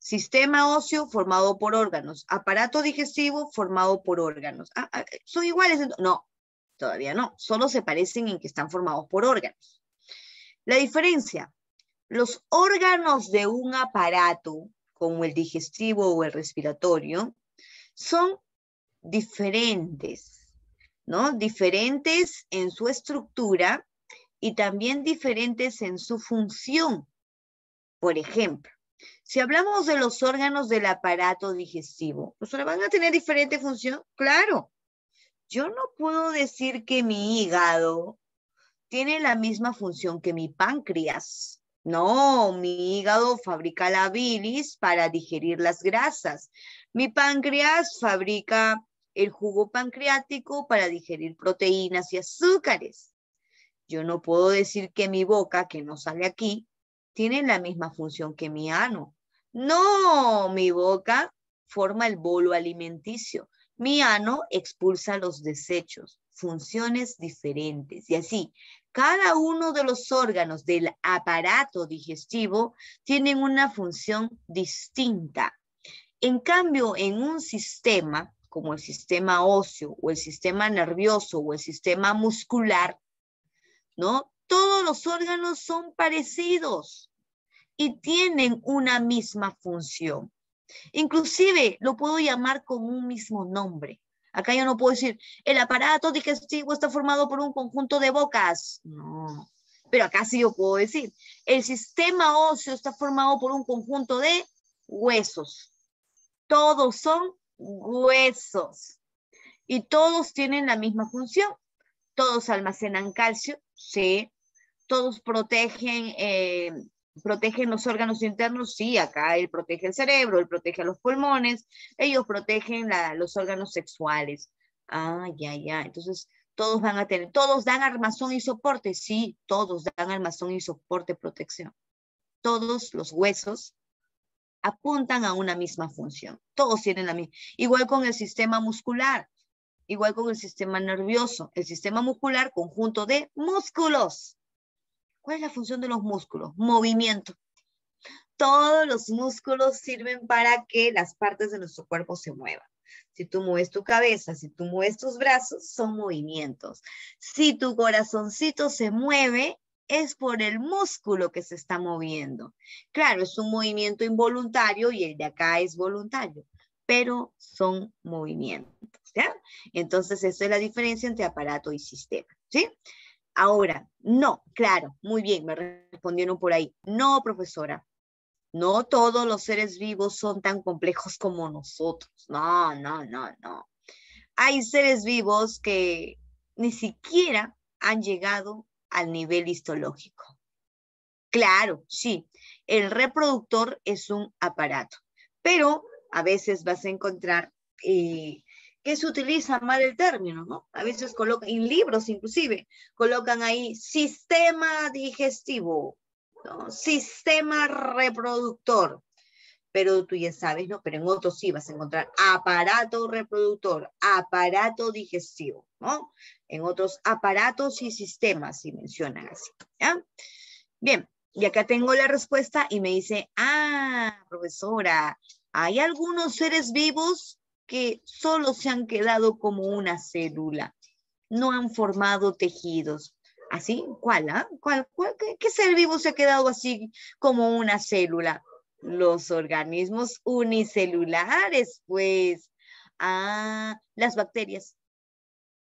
Sistema óseo formado por órganos, aparato digestivo formado por órganos. Ah, ah, ¿Son iguales? No, todavía no. Solo se parecen en que están formados por órganos. La diferencia, los órganos de un aparato como el digestivo o el respiratorio, son diferentes, ¿no? Diferentes en su estructura y también diferentes en su función. Por ejemplo, si hablamos de los órganos del aparato digestivo, van a tener diferente función? Claro. Yo no puedo decir que mi hígado tiene la misma función que mi páncreas no, mi hígado fabrica la bilis para digerir las grasas. Mi páncreas fabrica el jugo pancreático para digerir proteínas y azúcares. Yo no puedo decir que mi boca, que no sale aquí, tiene la misma función que mi ano. No, mi boca forma el bolo alimenticio. Mi ano expulsa los desechos, funciones diferentes. Y así, cada uno de los órganos del aparato digestivo tienen una función distinta. En cambio, en un sistema como el sistema óseo o el sistema nervioso o el sistema muscular, ¿no? Todos los órganos son parecidos y tienen una misma función. Inclusive lo puedo llamar con un mismo nombre. Acá yo no puedo decir, el aparato digestivo está formado por un conjunto de bocas. No, pero acá sí yo puedo decir, el sistema óseo está formado por un conjunto de huesos. Todos son huesos y todos tienen la misma función. Todos almacenan calcio, sí. Todos protegen eh, protegen los órganos internos, sí, acá él protege el cerebro, él protege los pulmones, ellos protegen los órganos sexuales. Ah, ya, ya. Entonces, todos van a tener, todos dan armazón y soporte, sí, todos dan armazón y soporte, protección. Todos los huesos apuntan a una misma función, todos tienen la misma. Igual con el sistema muscular, igual con el sistema nervioso, el sistema muscular, conjunto de músculos. ¿Cuál es la función de los músculos? Movimiento. Todos los músculos sirven para que las partes de nuestro cuerpo se muevan. Si tú mueves tu cabeza, si tú mueves tus brazos, son movimientos. Si tu corazoncito se mueve, es por el músculo que se está moviendo. Claro, es un movimiento involuntario y el de acá es voluntario, pero son movimientos. ¿ya? Entonces, esa es la diferencia entre aparato y sistema. ¿sí? Ahora, no, claro, muy bien, me respondieron por ahí. No, profesora, no todos los seres vivos son tan complejos como nosotros. No, no, no, no. Hay seres vivos que ni siquiera han llegado al nivel histológico. Claro, sí, el reproductor es un aparato, pero a veces vas a encontrar eh, que se utiliza mal el término, ¿no? A veces colocan, en libros inclusive, colocan ahí sistema digestivo, ¿no? sistema reproductor, pero tú ya sabes, ¿no? Pero en otros sí vas a encontrar aparato reproductor, aparato digestivo, ¿no? En otros aparatos y sistemas, si mencionan así, ¿ya? Bien, y acá tengo la respuesta y me dice, ah, profesora, hay algunos seres vivos que solo se han quedado como una célula, no han formado tejidos. ¿Así? ¿Cuál? Ah? qué, ser vivo se ha quedado así como una célula? Los organismos unicelulares, pues. Ah, las bacterias,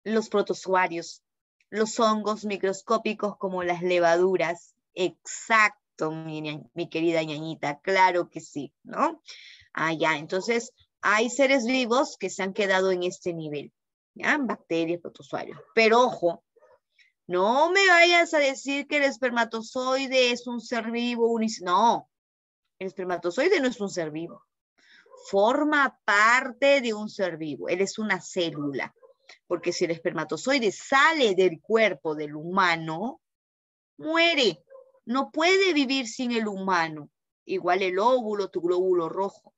los protozoarios, los hongos microscópicos como las levaduras. Exacto, mi, mi querida ñañita, claro que sí, ¿no? Ah, ya, entonces hay seres vivos que se han quedado en este nivel, Bacterias, protozoarios. Pero ojo, no me vayas a decir que el espermatozoide es un ser vivo. no, el espermatozoide no es un ser vivo. Forma parte de un ser vivo. Él es una célula. Porque si el espermatozoide sale del cuerpo del humano, muere. No puede vivir sin el humano. Igual el óvulo, tu glóbulo rojo.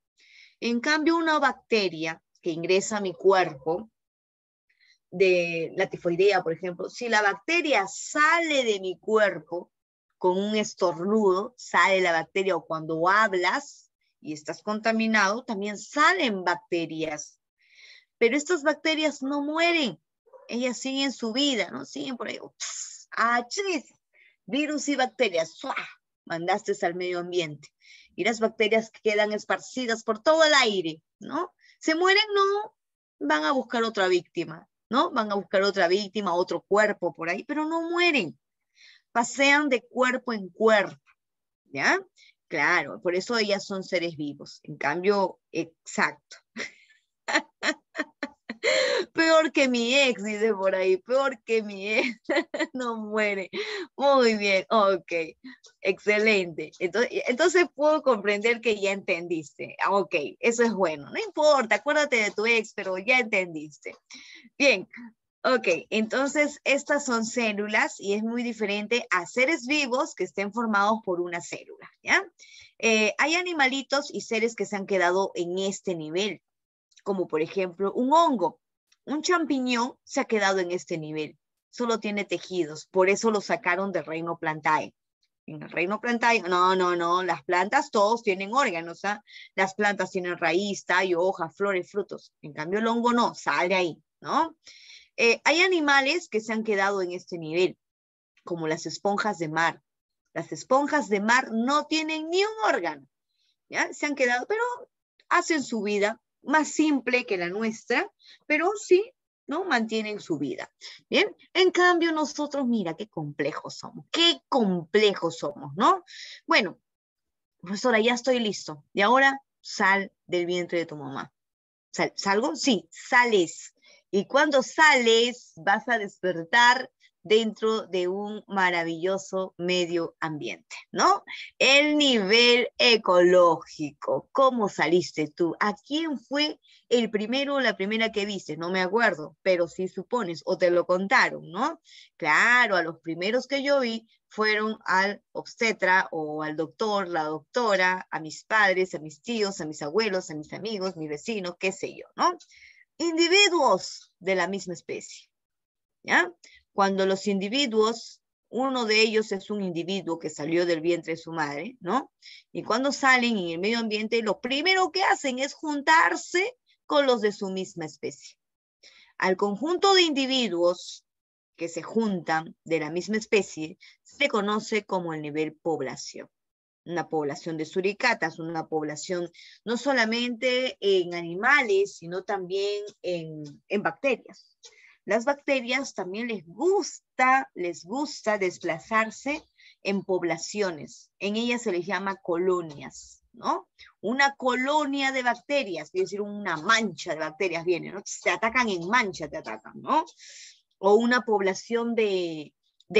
En cambio, una bacteria que ingresa a mi cuerpo, de la tifoidea, por ejemplo, si la bacteria sale de mi cuerpo con un estornudo, sale la bacteria, o cuando hablas y estás contaminado, también salen bacterias. Pero estas bacterias no mueren, ellas siguen su vida, ¿no? Siguen por ahí, ¡Ah, Virus y bacterias, Mandaste al medio ambiente y las bacterias quedan esparcidas por todo el aire, ¿no? Se mueren, no, van a buscar otra víctima, ¿no? Van a buscar otra víctima, otro cuerpo por ahí, pero no mueren. Pasean de cuerpo en cuerpo, ¿ya? Claro, por eso ellas son seres vivos. En cambio, exacto. Peor que mi ex, dice por ahí, peor que mi ex, no muere. Muy bien, ok, excelente. Entonces, entonces puedo comprender que ya entendiste. Ah, ok, eso es bueno, no importa, acuérdate de tu ex, pero ya entendiste. Bien, Ok, entonces estas son células y es muy diferente a seres vivos que estén formados por una célula, ¿ya? Eh, hay animalitos y seres que se han quedado en este nivel, como por ejemplo un hongo. Un champiñón se ha quedado en este nivel, solo tiene tejidos, por eso lo sacaron del reino plantae. En el reino plantae, no, no, no, las plantas todos tienen órganos, ¿ah? las plantas tienen raíz, tallo, hojas, flores, frutos. En cambio, el hongo no, sale ahí, ¿no? Eh, hay animales que se han quedado en este nivel, como las esponjas de mar. Las esponjas de mar no tienen ni un órgano, ¿ya? Se han quedado, pero hacen su vida, más simple que la nuestra, pero sí ¿no? Mantienen su vida. Bien, en cambio nosotros, mira, qué complejos somos, qué complejos somos, ¿no? Bueno, profesora, ya estoy listo. Y ahora sal del vientre de tu mamá. ¿Salgo? Sí, sales. Y cuando sales, vas a despertar dentro de un maravilloso medio ambiente, ¿no? El nivel ecológico, ¿cómo saliste tú? ¿A quién fue el primero o la primera que viste? No me acuerdo, pero si supones o te lo contaron, ¿no? Claro, a los primeros que yo vi fueron al obstetra o al doctor, la doctora, a mis padres, a mis tíos, a mis abuelos, a mis amigos, mis vecinos, qué sé yo, ¿no? Individuos de la misma especie. ¿Ya? cuando los individuos, uno de ellos es un individuo que salió del vientre de su madre, ¿no? Y cuando salen en el medio ambiente, lo primero que hacen es juntarse con los de su misma especie. Al conjunto de individuos que se juntan de la misma especie se conoce como el nivel población una población de suricatas, una población no solamente en animales, sino también en, en bacterias. Las bacterias también les gusta, les gusta desplazarse en poblaciones. En ellas se les llama colonias, ¿no? Una colonia de bacterias, es decir, una mancha de bacterias viene, ¿no? Se atacan en mancha, te atacan, ¿no? O una población de,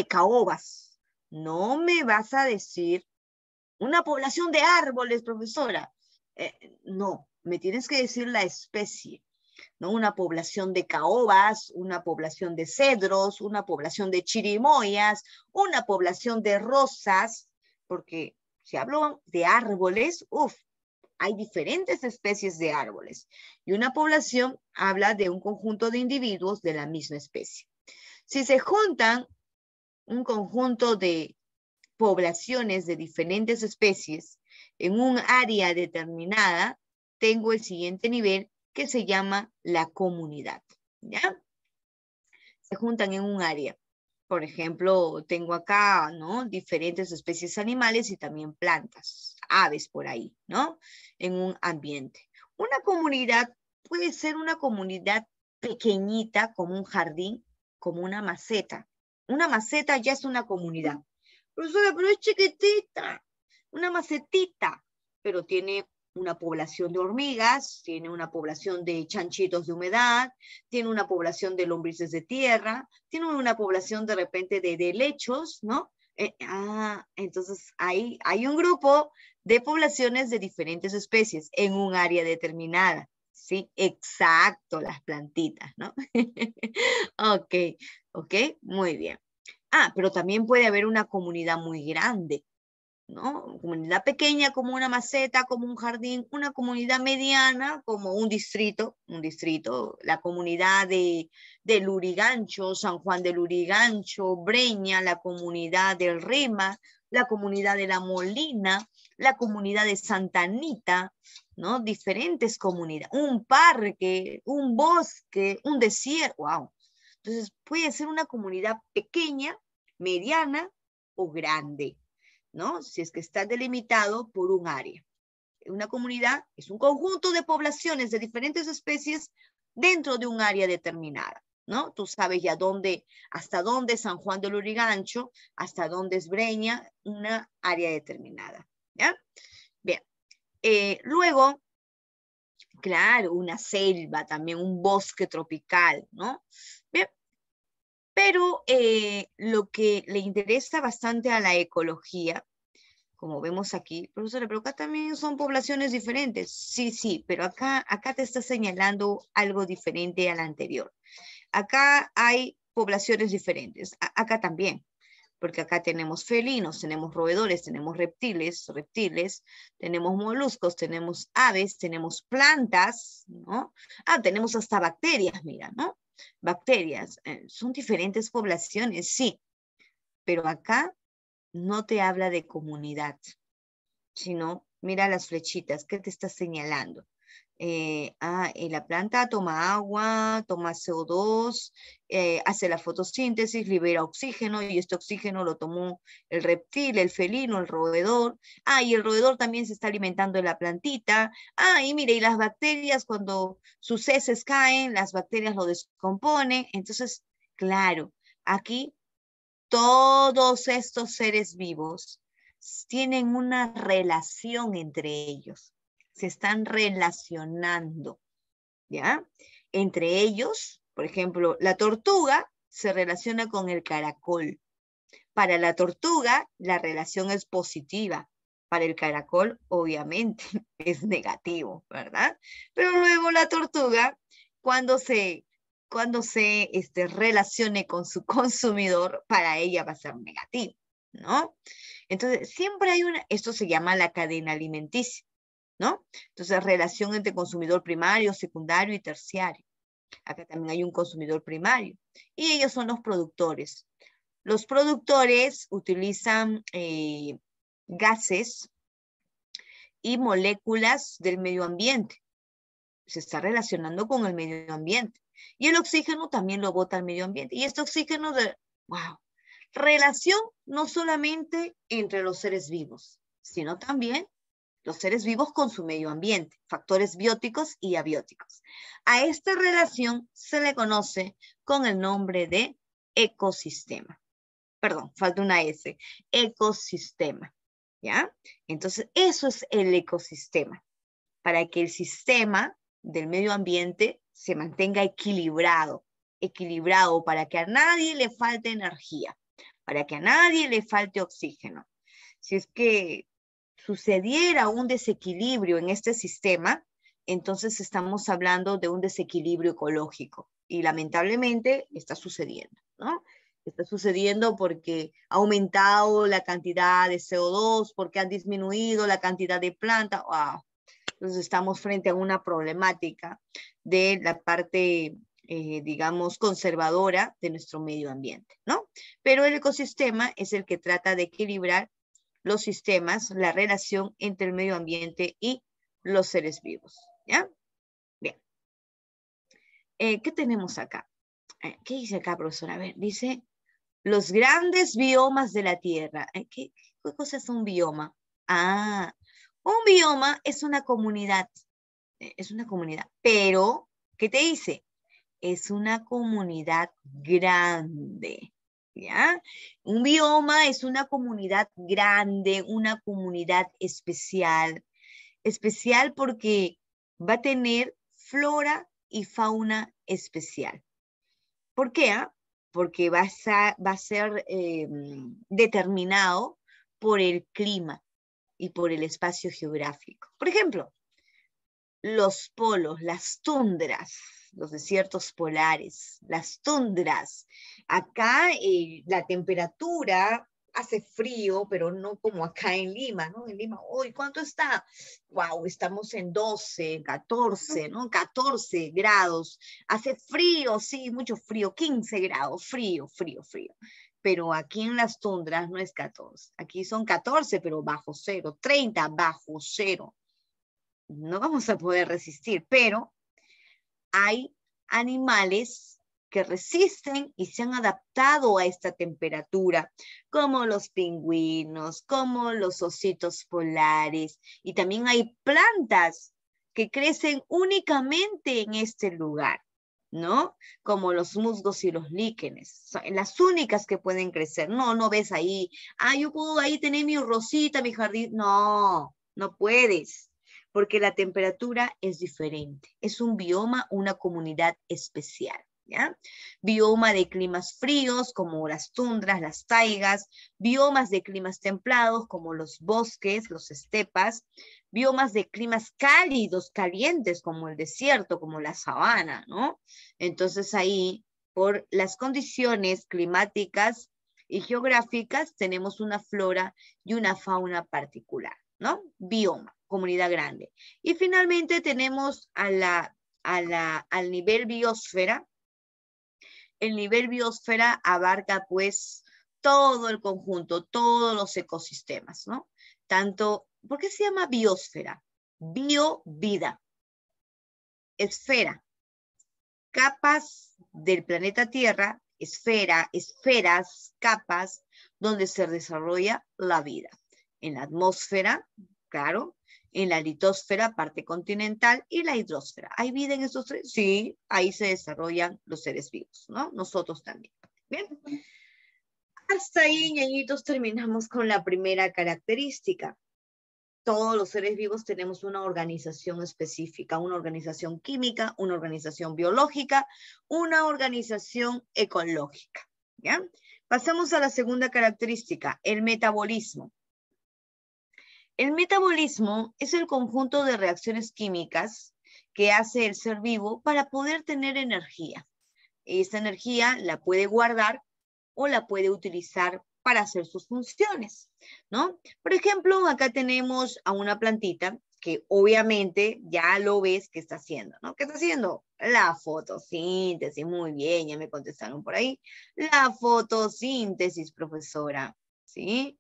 caobas. No me vas a decir una población de árboles, profesora. Eh, no, me tienes que decir la especie. Una población de caobas, una población de cedros, una población de chirimoyas, una población de rosas, porque si hablo de árboles, uff, hay diferentes especies de árboles. Y una población habla de un conjunto de individuos de la misma especie. Si se juntan un conjunto de poblaciones de diferentes especies en un área determinada, tengo el siguiente nivel que se llama la comunidad. ¿Ya? Se juntan en un área. Por ejemplo, tengo acá, ¿no? Diferentes especies animales y también plantas, aves por ahí, ¿no? En un ambiente. Una comunidad puede ser una comunidad pequeñita, como un jardín, como una maceta. Una maceta ya es una comunidad. pero es chiquitita, una macetita, pero tiene una población de hormigas, tiene una población de chanchitos de humedad, tiene una población de lombrices de tierra, tiene una población de repente de, helechos lechos, ¿no? Eh, ah, entonces hay, hay un grupo de poblaciones de diferentes especies en un área determinada. Sí, exacto, las plantitas, ¿no? ok, ok, muy bien. Ah, pero también puede haber una comunidad muy grande ¿no? Comunidad pequeña como una maceta, como un jardín, una comunidad mediana como un distrito, un distrito, la comunidad de, Lurigancho, San Juan de Lurigancho, Breña, la comunidad del Rima la comunidad de La Molina, la comunidad de Santa Anita, ¿no? Diferentes comunidades, un parque, un bosque, un desierto, wow. Entonces puede ser una comunidad pequeña, mediana o grande. ¿no? Si es que está delimitado por un área. Una comunidad es un conjunto de poblaciones de diferentes especies dentro de un área determinada, ¿no? Tú sabes ya dónde, hasta dónde San Juan del Lurigancho, hasta dónde es Breña, una área determinada, ¿ya? Bien. Eh, luego, claro, una selva, también un bosque tropical, ¿no? Pero eh, lo que le interesa bastante a la ecología, como vemos aquí, profesora, pero acá también son poblaciones diferentes. Sí, sí, pero acá, acá te está señalando algo diferente al anterior. Acá hay poblaciones diferentes, acá también, porque acá tenemos felinos, tenemos roedores, tenemos reptiles, reptiles, tenemos moluscos, tenemos aves, tenemos plantas, ¿no? Ah, tenemos hasta bacterias, mira, ¿no? bacterias. Eh, son diferentes poblaciones, sí, pero acá no te habla de comunidad, sino mira las flechitas, que te está señalando? Eh, ah, eh, la planta toma agua, toma CO2, eh, hace la fotosíntesis, libera oxígeno y este oxígeno lo tomó el reptil, el felino, el roedor. Ah, y el roedor también se está alimentando de la plantita. Ah, y mire, y las bacterias cuando sus heces caen, las bacterias lo descomponen. Entonces, claro, aquí todos estos seres vivos tienen una relación entre ellos se están relacionando, ¿ya? Entre ellos, por ejemplo, la tortuga se relaciona con el caracol. Para la tortuga, la relación es positiva. Para el caracol, obviamente, es negativo, ¿verdad? Pero luego la tortuga, cuando se, cuando se este, relacione con su consumidor, para ella va a ser negativo, ¿no? Entonces, siempre hay una, esto se llama la cadena alimenticia. ¿no? Entonces, relación entre consumidor primario, secundario y terciario. Acá también hay un consumidor primario. Y ellos son los productores. Los productores utilizan eh, gases y moléculas del medio ambiente. Se está relacionando con el medio ambiente. Y el oxígeno también lo bota al medio ambiente. Y este oxígeno de, wow, relación no solamente entre los seres vivos, sino también los seres vivos con su medio ambiente, factores bióticos y abióticos. A esta relación se le conoce con el nombre de ecosistema. Perdón, falta una S, ecosistema. ¿Ya? Entonces, eso es el ecosistema. Para que el sistema del medio ambiente se mantenga equilibrado, equilibrado para que a nadie le falte energía, para que a nadie le falte oxígeno. Si es que sucediera un desequilibrio en este sistema, entonces estamos hablando de un desequilibrio ecológico y lamentablemente está sucediendo, ¿no? Está sucediendo porque ha aumentado la cantidad de CO2, porque ha disminuido la cantidad de plantas. Wow. Entonces estamos frente a una problemática de la parte, eh, digamos, conservadora de nuestro medio ambiente, ¿no? Pero el ecosistema es el que trata de equilibrar los sistemas, la relación entre el medio ambiente y los seres vivos. ¿Ya? Bien. Eh, ¿Qué tenemos acá? Eh, ¿Qué dice acá, profesora? A ver, dice los grandes biomas de la Tierra. Eh, ¿Qué, ¿Qué cosa es un bioma? Ah, un bioma es una comunidad. Es una comunidad. Pero, ¿qué te dice? Es una comunidad grande. Un bioma es una comunidad grande, una comunidad especial, especial porque va a tener flora y fauna especial. ¿Por qué? Ah? Porque va a, ser eh, determinado por el clima y por el espacio geográfico. Por ejemplo, los polos, las tundras, los desiertos polares, las tundras. Acá eh, la temperatura hace frío, pero no como acá en Lima, ¿no? En Lima, hoy, ¿cuánto está? Wow, estamos en 12, 14, ¿no? 14 grados. Hace frío, sí, mucho frío, 15 grados, frío, frío, frío. Pero aquí en las tundras no es 14, aquí son 14, pero bajo cero, 30 bajo cero. No vamos a poder resistir, pero hay animales que resisten y se han adaptado a esta temperatura, como los pingüinos, como los ositos polares, y también hay plantas que crecen únicamente en este lugar, ¿no? Como los musgos y los líquenes, las únicas que pueden crecer. No, no ves ahí, ah, yo puedo ahí tener mi rosita, mi jardín. No, no puedes porque la temperatura es diferente. Es un bioma, una comunidad especial. ¿Ya? Bioma de climas fríos como las tundras, las taigas, biomas de climas templados como los bosques, los estepas, biomas de climas cálidos, calientes como el desierto, como la sabana, ¿no? Entonces ahí, por las condiciones climáticas y geográficas, tenemos una flora y una fauna particular, ¿no? Bioma comunidad grande. Y finalmente tenemos al nivel biosfera. El nivel biosfera abarca pues todo el conjunto, todos los ecosistemas, ¿no? Tanto, ¿por qué se llama biosfera? Bio, vida, esfera, capas del planeta Tierra, esfera, esferas, capas, donde se desarrolla la vida. En la atmósfera, claro, en la litosfera parte continental, y la hidrosfera ¿Hay vida en esos tres? Sí, ahí se desarrollan los seres vivos, ¿no? Nosotros también. Bien. Hasta ahí, ñañitos, terminamos con la primera característica. Todos los seres vivos tenemos una organización específica, una organización química, una organización biológica, una organización ecológica. ¿ya? Pasamos a la segunda característica, el metabolismo. El metabolismo es el conjunto de reacciones químicas que hace el ser vivo para poder tener energía. Esta energía la puede guardar o la puede utilizar para hacer sus funciones, ¿no? Por ejemplo, acá tenemos a una plantita que obviamente ya lo ves que está haciendo, ¿no? ¿Qué está haciendo? La fotosíntesis, muy bien, ya me contestaron por ahí. La fotosíntesis, profesora, ¿sí?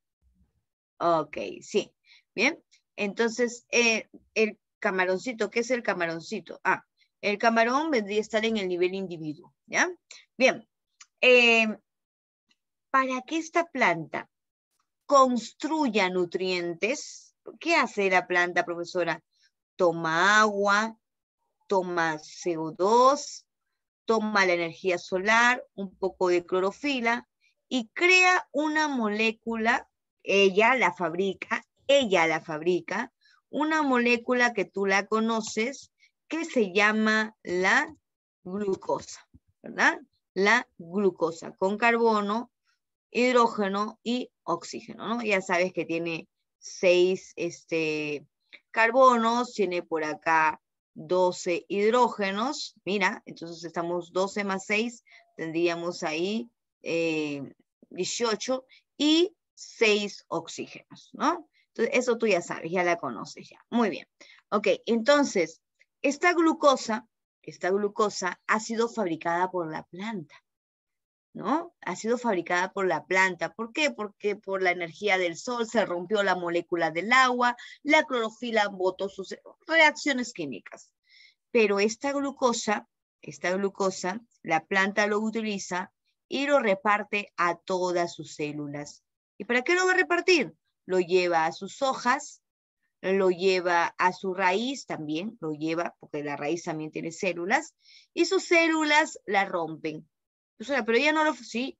Ok, sí. Bien, entonces eh, el camaroncito, ¿qué es el camaroncito? Ah, el camarón vendría a estar en el nivel individuo, ¿ya? Bien, eh, para que esta planta construya nutrientes, ¿qué hace la planta, profesora? Toma agua, toma CO2, toma la energía solar, un poco de clorofila y crea una molécula, ella la fabrica ella la fabrica, una molécula que tú la conoces que se llama la glucosa, ¿verdad? La glucosa con carbono, hidrógeno y oxígeno, ¿no? Ya sabes que tiene seis este, carbonos, tiene por acá 12 hidrógenos, mira, entonces estamos 12 más 6, tendríamos ahí 18 eh, y 6 oxígenos, ¿no? eso tú ya sabes, ya la conoces ya. Muy bien. Ok, entonces, esta glucosa, esta glucosa ha sido fabricada por la planta, ¿no? Ha sido fabricada por la planta. ¿Por qué? Porque por la energía del sol se rompió la molécula del agua, la clorofila botó sus reacciones químicas. Pero esta glucosa, esta glucosa, la planta lo utiliza y lo reparte a todas sus células. ¿Y para qué lo va a repartir? lo lleva a sus hojas, lo lleva a su raíz también, lo lleva porque la raíz también tiene células, y sus células la rompen. Pero ella no lo, sí,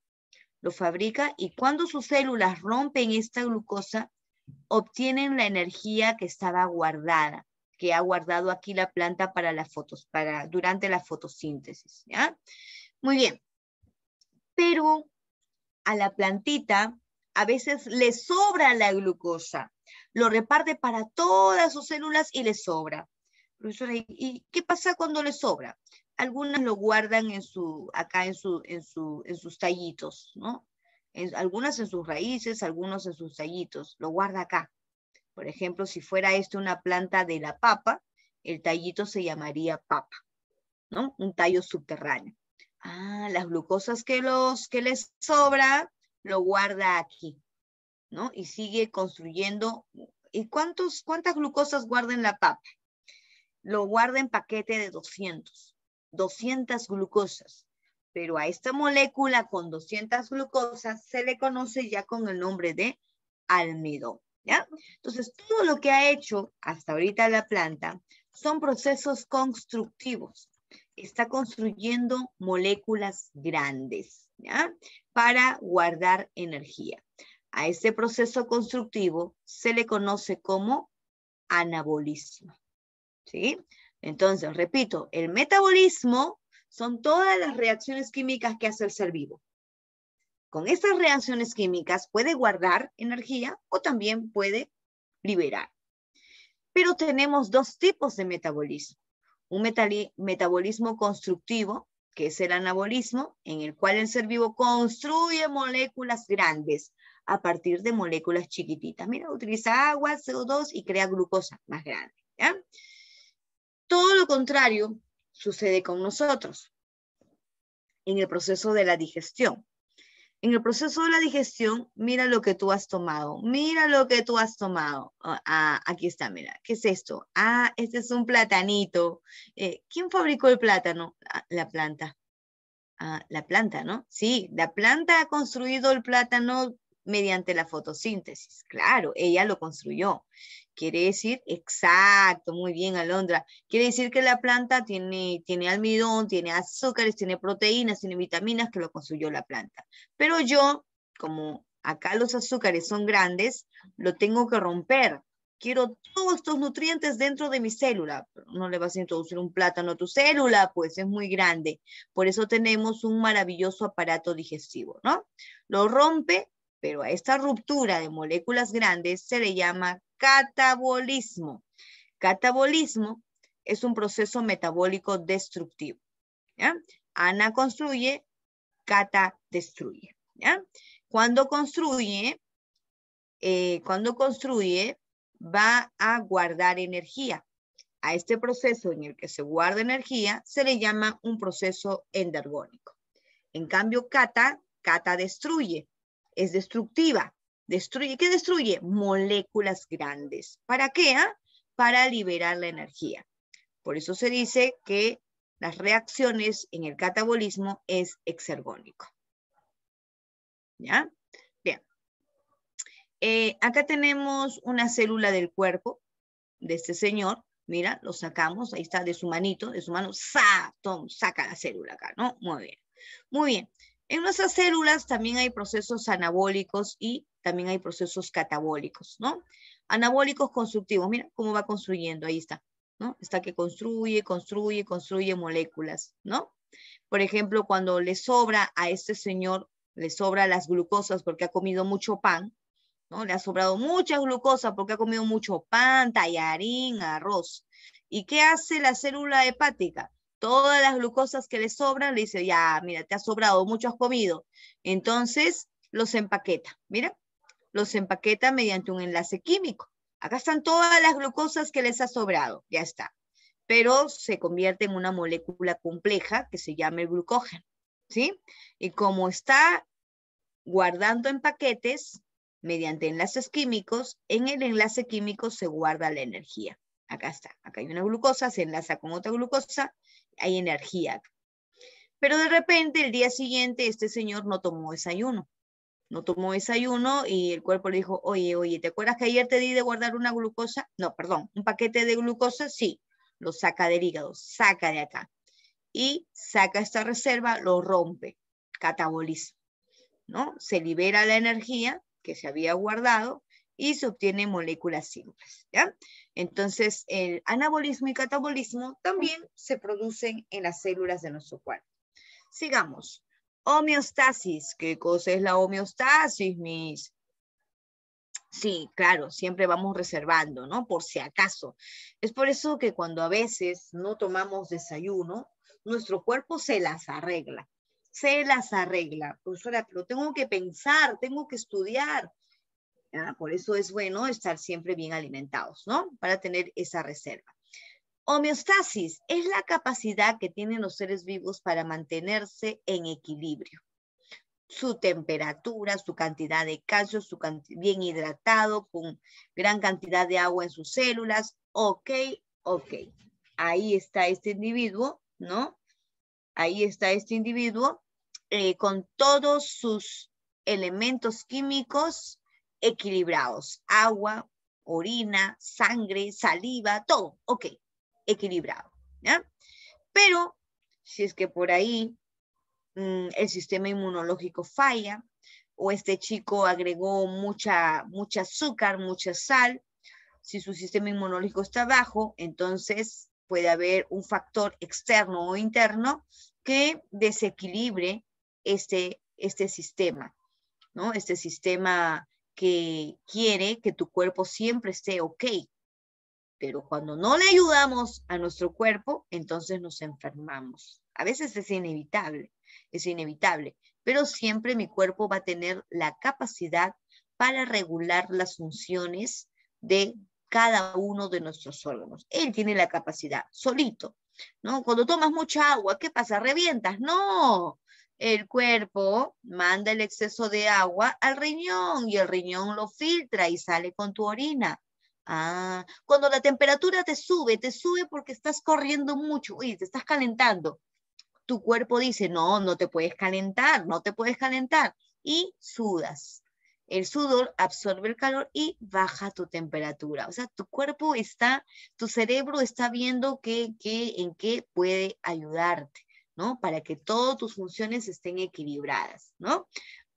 lo fabrica y cuando sus células rompen esta glucosa, obtienen la energía que estaba guardada, que ha guardado aquí la planta para las fotos, para, durante la fotosíntesis. ¿ya? Muy bien, pero a la plantita a veces le sobra la glucosa, lo reparte para todas sus células y le sobra. ¿y qué pasa cuando le sobra? Algunas lo guardan en su, acá en, su, en, sus tallitos, ¿no? algunas en sus raíces, algunos en sus tallitos, lo guarda acá. Por ejemplo, si fuera esto una planta de la papa, el tallito se llamaría papa, ¿no? Un tallo subterráneo. Ah, las glucosas que, los, que les sobra lo guarda aquí, ¿no? Y sigue construyendo. ¿Y cuántos, cuántas glucosas guarda en la papa? Lo guarda en paquete de 200, 200 glucosas. Pero a esta molécula con 200 glucosas se le conoce ya con el nombre de almidón. ¿Ya? Entonces, todo lo que ha hecho hasta ahorita la planta son procesos constructivos. Está construyendo moléculas grandes, ¿ya? para guardar energía. A ese proceso constructivo se le conoce como anabolismo. ¿Sí? Entonces, repito, el metabolismo son todas las reacciones químicas que hace el ser vivo. Con estas reacciones químicas puede guardar energía o también puede liberar. Pero tenemos dos tipos de metabolismo. Un metabolismo constructivo que es el anabolismo, en el cual el ser vivo construye moléculas grandes a partir de moléculas chiquititas. Mira, utiliza agua, CO2 y crea glucosa más grande. Todo lo contrario sucede con nosotros en el proceso de la digestión en el proceso de la digestión, mira lo que tú has tomado, mira lo que tú has tomado. Oh, ah, aquí está, mira, ¿qué es esto? Ah, este es un platanito. Eh, ¿Quién fabricó el plátano? Ah, la planta. Ah, la planta, ¿no? Sí, la planta ha construido el plátano mediante la fotosíntesis. Claro, ella lo construyó. Quiere decir, exacto, muy bien, Alondra. Quiere decir que la planta tiene, tiene almidón, tiene azúcares, tiene proteínas, tiene vitaminas que lo construyó la planta. Pero yo, como acá los azúcares son grandes, lo tengo que romper. Quiero todos estos nutrientes dentro de mi célula. No le vas a introducir un plátano a tu célula, pues es muy grande. Por eso tenemos un maravilloso aparato digestivo, ¿no? Lo rompe pero a esta ruptura de moléculas grandes se le llama catabolismo. Catabolismo es un proceso metabólico destructivo. Ana construye, cata destruye. Cuando construye, eh, cuando construye, va a guardar energía. A este proceso en el que se guarda energía se le llama un proceso endergónico. En cambio, cata, cata destruye es destructiva. Destruye, ¿Qué destruye? Moléculas grandes. ¿Para qué? Ah? Para liberar la energía. Por eso se dice que las reacciones en el catabolismo es exergónico. ¿Ya? Bien. Eh, acá tenemos una célula del cuerpo de este señor. Mira, lo sacamos, ahí está, de su manito, de su mano. ¡Sa! Tom, saca la célula acá, ¿no? Muy bien. Muy bien. En nuestras células también hay procesos anabólicos y también hay procesos catabólicos, ¿no? Anabólicos constructivos, mira cómo va construyendo, ahí está, ¿no? Está que construye, construye, construye moléculas, ¿no? Por ejemplo, cuando le sobra a este señor, le sobra las glucosas porque ha comido mucho pan, ¿no? Le ha sobrado mucha glucosa porque ha comido mucho pan, tallarín, arroz. ¿Y qué hace la célula hepática? todas las glucosas que le sobran, le dice, ya, mira, te ha sobrado, mucho has comido. Entonces, los empaqueta, mira, los empaqueta mediante un enlace químico. Acá están todas las glucosas que les ha sobrado, ya está. Pero se convierte en una molécula compleja que se llama el glucógeno, ¿sí? Y como está guardando en paquetes, mediante enlaces químicos, en el enlace químico se guarda la energía. Acá está, acá hay una glucosa, se enlaza con otra glucosa, hay energía Pero de repente, el día siguiente, este señor no tomó desayuno. No tomó desayuno y el cuerpo le dijo, oye, oye, ¿te acuerdas que ayer te di de guardar una glucosa? No, perdón, un paquete de glucosa, sí, lo saca del hígado, saca de acá. Y saca esta reserva, lo rompe, cataboliza, ¿no? Se libera la energía que se había guardado y se obtienen moléculas simples. ¿ya? Entonces, el anabolismo y catabolismo también se producen en las células de nuestro cuerpo. Sigamos. Homeostasis. ¿Qué cosa es la homeostasis, mis? Sí, claro, siempre vamos reservando, ¿no? Por si acaso. Es por eso que cuando a veces no tomamos desayuno, nuestro cuerpo se las arregla se las arregla. Profesora, pero tengo que pensar, tengo que estudiar, por eso es bueno estar siempre bien alimentados, ¿no? Para tener esa reserva. Homeostasis es la capacidad que tienen los seres vivos para mantenerse en equilibrio. Su temperatura, su cantidad de calcio, su bien hidratado, con gran cantidad de agua en sus células. Ok, ok. Ahí está este individuo, ¿no? Ahí está este individuo eh, con todos sus elementos químicos equilibrados. Agua, orina, sangre, saliva, todo. Ok, equilibrado. Pero si es que por ahí mm, el sistema inmunológico falla o este chico agregó mucha, mucha azúcar, mucha sal, si su sistema inmunológico está bajo, entonces puede haber un factor externo o interno que desequilibre este, este sistema, ¿no? Este sistema que quiere que tu cuerpo siempre esté ok. Pero cuando no le ayudamos a nuestro cuerpo, entonces nos enfermamos. A veces es inevitable, es inevitable, pero siempre mi cuerpo va a tener la capacidad para regular las funciones de cada uno de nuestros órganos. Él tiene la capacidad, solito. ¿no? Cuando tomas mucha agua, ¿qué pasa? ¿Revientas? No, el cuerpo manda el exceso de agua al riñón y el riñón lo filtra y sale con tu orina. Ah, cuando la temperatura te sube, te sube porque estás corriendo mucho y te estás calentando. Tu cuerpo dice, no, no te puedes calentar, no te puedes calentar. Y sudas. El sudor absorbe el calor y baja tu temperatura. O sea, tu cuerpo está, tu cerebro está viendo qué, qué, en qué puede ayudarte. ¿no? Para que todas tus funciones estén equilibradas, ¿no?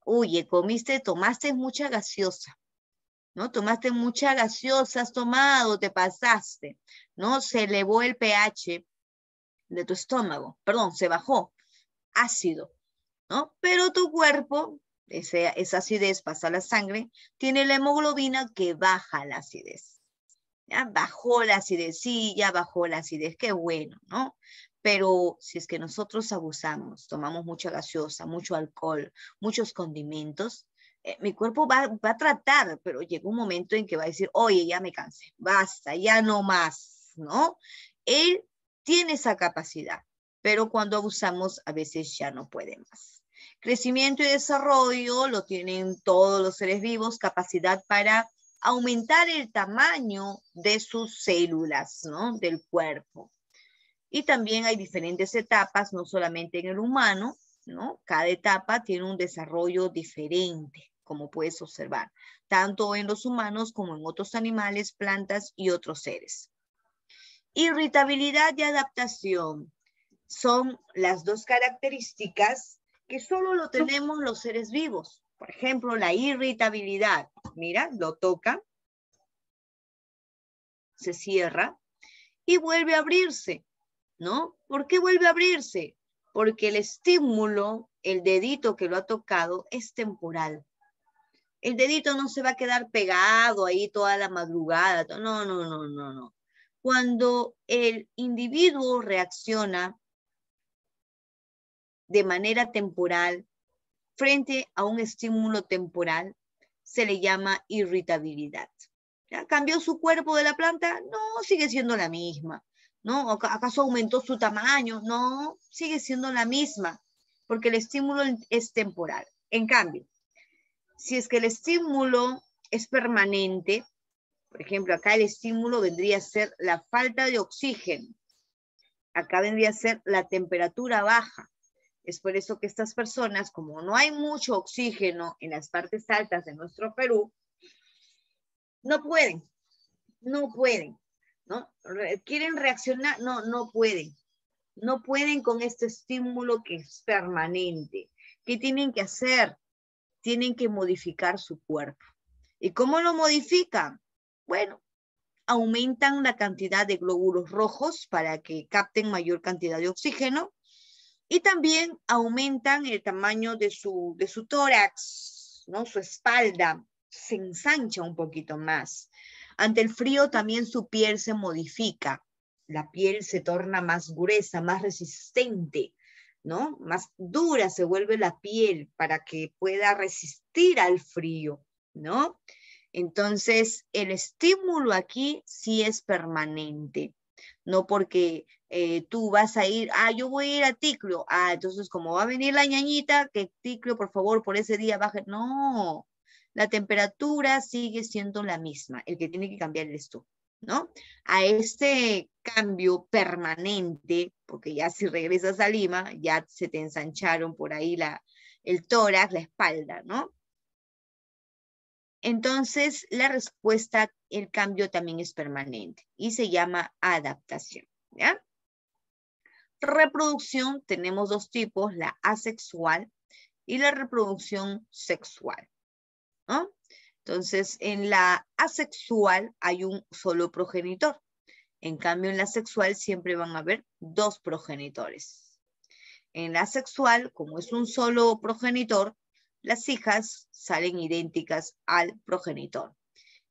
Oye, comiste, tomaste mucha gaseosa, ¿no? Tomaste mucha gaseosa, has tomado, te pasaste, ¿no? Se elevó el pH de tu estómago, perdón, se bajó, ácido, ¿no? Pero tu cuerpo, esa acidez pasa a la sangre, tiene la hemoglobina que baja la acidez. ¿ya? Bajó la acidez, ya bajó la acidez, qué bueno, ¿no? Pero si es que nosotros abusamos, tomamos mucha gaseosa, mucho alcohol, muchos condimentos, eh, mi cuerpo va, va a tratar, pero llega un momento en que va a decir, oye, ya me cansé, basta, ya no más, ¿no? Él tiene esa capacidad, pero cuando abusamos a veces ya no puede más. Crecimiento y desarrollo lo tienen todos los seres vivos, capacidad para aumentar el tamaño de sus células, ¿no? Del cuerpo. Y también hay diferentes etapas, no solamente en el humano, ¿no? Cada etapa tiene un desarrollo diferente, como puedes observar, tanto en los humanos como en otros animales, plantas y otros seres. Irritabilidad y adaptación son las dos características que solo lo tenemos los seres vivos. Por ejemplo, la irritabilidad. Mira, lo toca, se cierra y vuelve a abrirse. ¿no? ¿Por qué vuelve a abrirse? Porque el estímulo, el dedito que lo ha tocado, es temporal. El dedito no se va a quedar pegado ahí toda la madrugada. No, no, no, no, no. Cuando el individuo reacciona de manera temporal frente a un estímulo temporal, se le llama irritabilidad. ¿Ya? ¿Cambió su cuerpo de la planta? No, sigue siendo la misma. ¿no? ¿Acaso aumentó su tamaño? No, sigue siendo la misma, porque el estímulo es temporal. En cambio, si es que el estímulo es permanente, por ejemplo, acá el estímulo vendría a ser la falta de oxígeno, acá vendría a ser la temperatura baja. Es por eso que estas personas, como no hay mucho oxígeno en las partes altas de nuestro Perú, no pueden, no pueden. Quieren reaccionar, no, no pueden. No pueden con este estímulo que es permanente. ¿Qué tienen que hacer? Tienen que modificar su cuerpo. ¿Y cómo lo modifican? Bueno, aumentan la cantidad de glóbulos rojos para que capten mayor cantidad de oxígeno y también aumentan el tamaño de su, de su tórax, ¿no? su espalda se ensancha un poquito más. Ante el frío también su piel se modifica, la piel se torna más gruesa, más resistente, ¿no? Más dura se vuelve la piel para que pueda resistir al frío, ¿no? Entonces, el estímulo aquí sí es permanente, no porque eh, tú vas a ir, ah, yo voy a ir a Ticlo, ah, entonces como va a venir la ñañita, que Ticlo, por favor, por ese día baje, no, la temperatura sigue siendo la misma. El que tiene que cambiar es tú, ¿no? A este cambio permanente, porque ya si regresas a Lima, ya se te ensancharon por ahí la, el tórax, la espalda, ¿no? Entonces, la respuesta, el cambio también es permanente y se llama adaptación, ¿ya? Reproducción, tenemos dos tipos, la asexual y la reproducción sexual. Entonces, en la asexual hay un solo progenitor. En cambio, en la sexual siempre van a haber dos progenitores. En la sexual, como es un solo progenitor, las hijas salen idénticas al progenitor.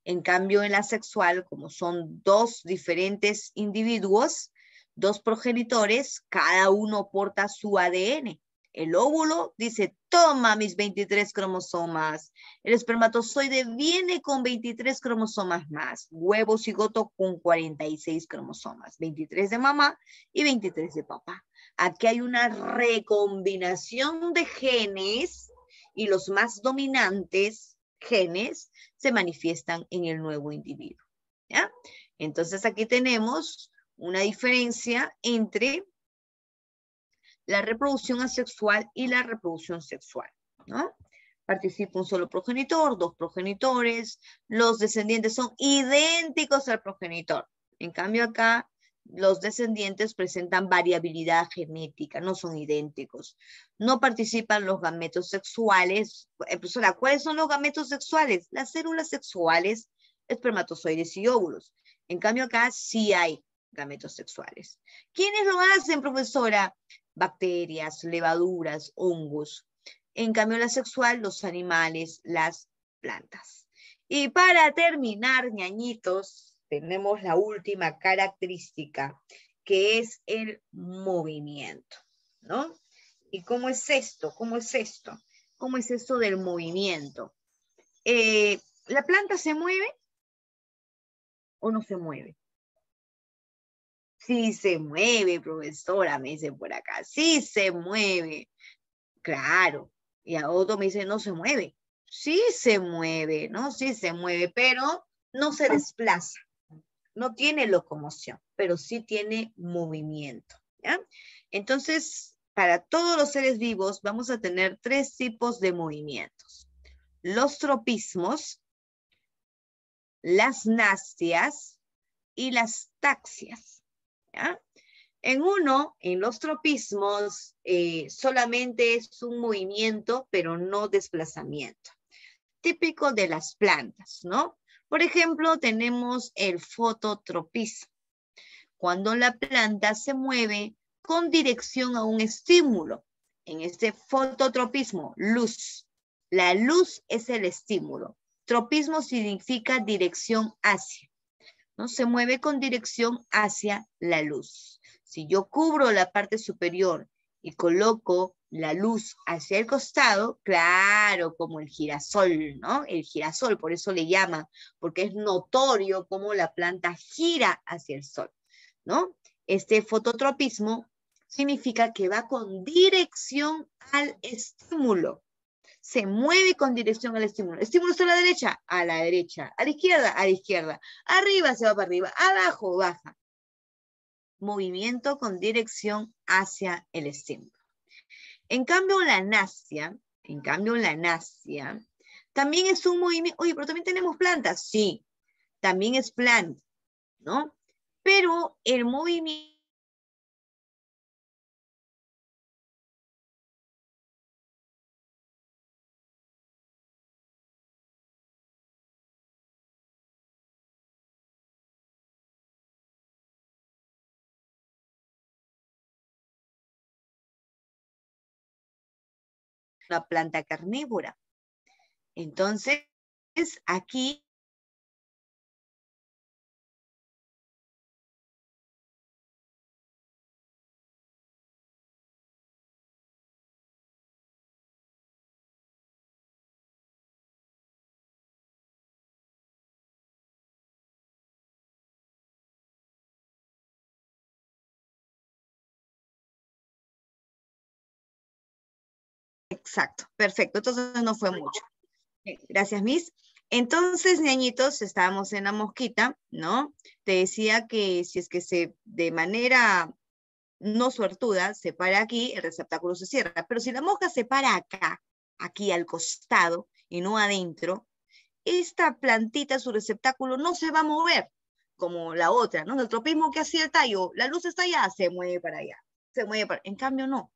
En cambio, en la sexual, como son dos diferentes individuos, dos progenitores, cada uno porta su ADN. El óvulo dice, toma mis 23 cromosomas. El espermatozoide viene con 23 cromosomas más. Huevo cigoto con 46 cromosomas. 23 de mamá y 23 de papá. Aquí hay una recombinación de genes y los más dominantes genes se manifiestan en el nuevo individuo. Entonces aquí tenemos una diferencia entre la reproducción asexual y la reproducción sexual. ¿no? Participa un solo progenitor, dos progenitores, los descendientes son idénticos al progenitor. En cambio acá los descendientes presentan variabilidad genética, no son idénticos. No participan los gametos sexuales. Eh, profesora, ¿cuáles son los gametos sexuales? Las células sexuales, espermatozoides y óvulos. En cambio, acá sí hay gametos sexuales. ¿Quiénes lo hacen, profesora? bacterias, levaduras, hongos. En cambio, la sexual, los animales, las plantas. Y para terminar, ñañitos, tenemos la última característica, que es el movimiento, ¿no? ¿Y cómo es esto? ¿Cómo es esto? ¿Cómo es esto del movimiento? Eh, ¿La planta se mueve o no se mueve? Sí se mueve, profesora, me dice por acá, sí se mueve. Claro. Y a otro me dice, no se mueve. Sí se mueve, ¿no? Sí se mueve, pero no se desplaza. No tiene locomoción, pero sí tiene movimiento. Entonces, para todos los seres vivos vamos a tener tres tipos de movimientos. Los tropismos, las nastias y las taxias. En uno, en los tropismos, eh, solamente es un movimiento, pero no desplazamiento. Típico de las plantas, ¿no? Por ejemplo, tenemos el fototropismo. Cuando la planta se mueve con dirección a un estímulo. En este fototropismo, luz. La luz es el estímulo. Tropismo significa dirección hacia se mueve con dirección hacia la luz. Si yo cubro la parte superior y coloco la luz hacia el costado, claro, como el girasol, ¿no? El girasol, por eso le llama, porque es notorio cómo la planta gira hacia el sol, ¿no? Este fototropismo significa que va con dirección al estímulo, se mueve con dirección al estímulo. Estímulo está a la derecha, a la derecha, a la izquierda, a la izquierda. Arriba se va para arriba, abajo baja. Movimiento con dirección hacia el estímulo. En cambio, la nasia, en cambio, la nasia, también es un movimiento, oye, pero también tenemos plantas, sí, también es planta, ¿no? Pero el movimiento una planta carnívora. Entonces, aquí Exacto, perfecto. Entonces no fue mucho. gracias, Miss. Entonces, niñitos, estábamos en la mosquita, ¿no? Te decía que si es que se, de manera no suertuda, se para aquí, el receptáculo se cierra. Pero si la mosca se para acá, aquí al costado y no adentro, esta plantita, su receptáculo, no se va a mover como la otra, ¿no? El tropismo que hacía el tallo, la luz está allá, se mueve para allá, se mueve para... En cambio, no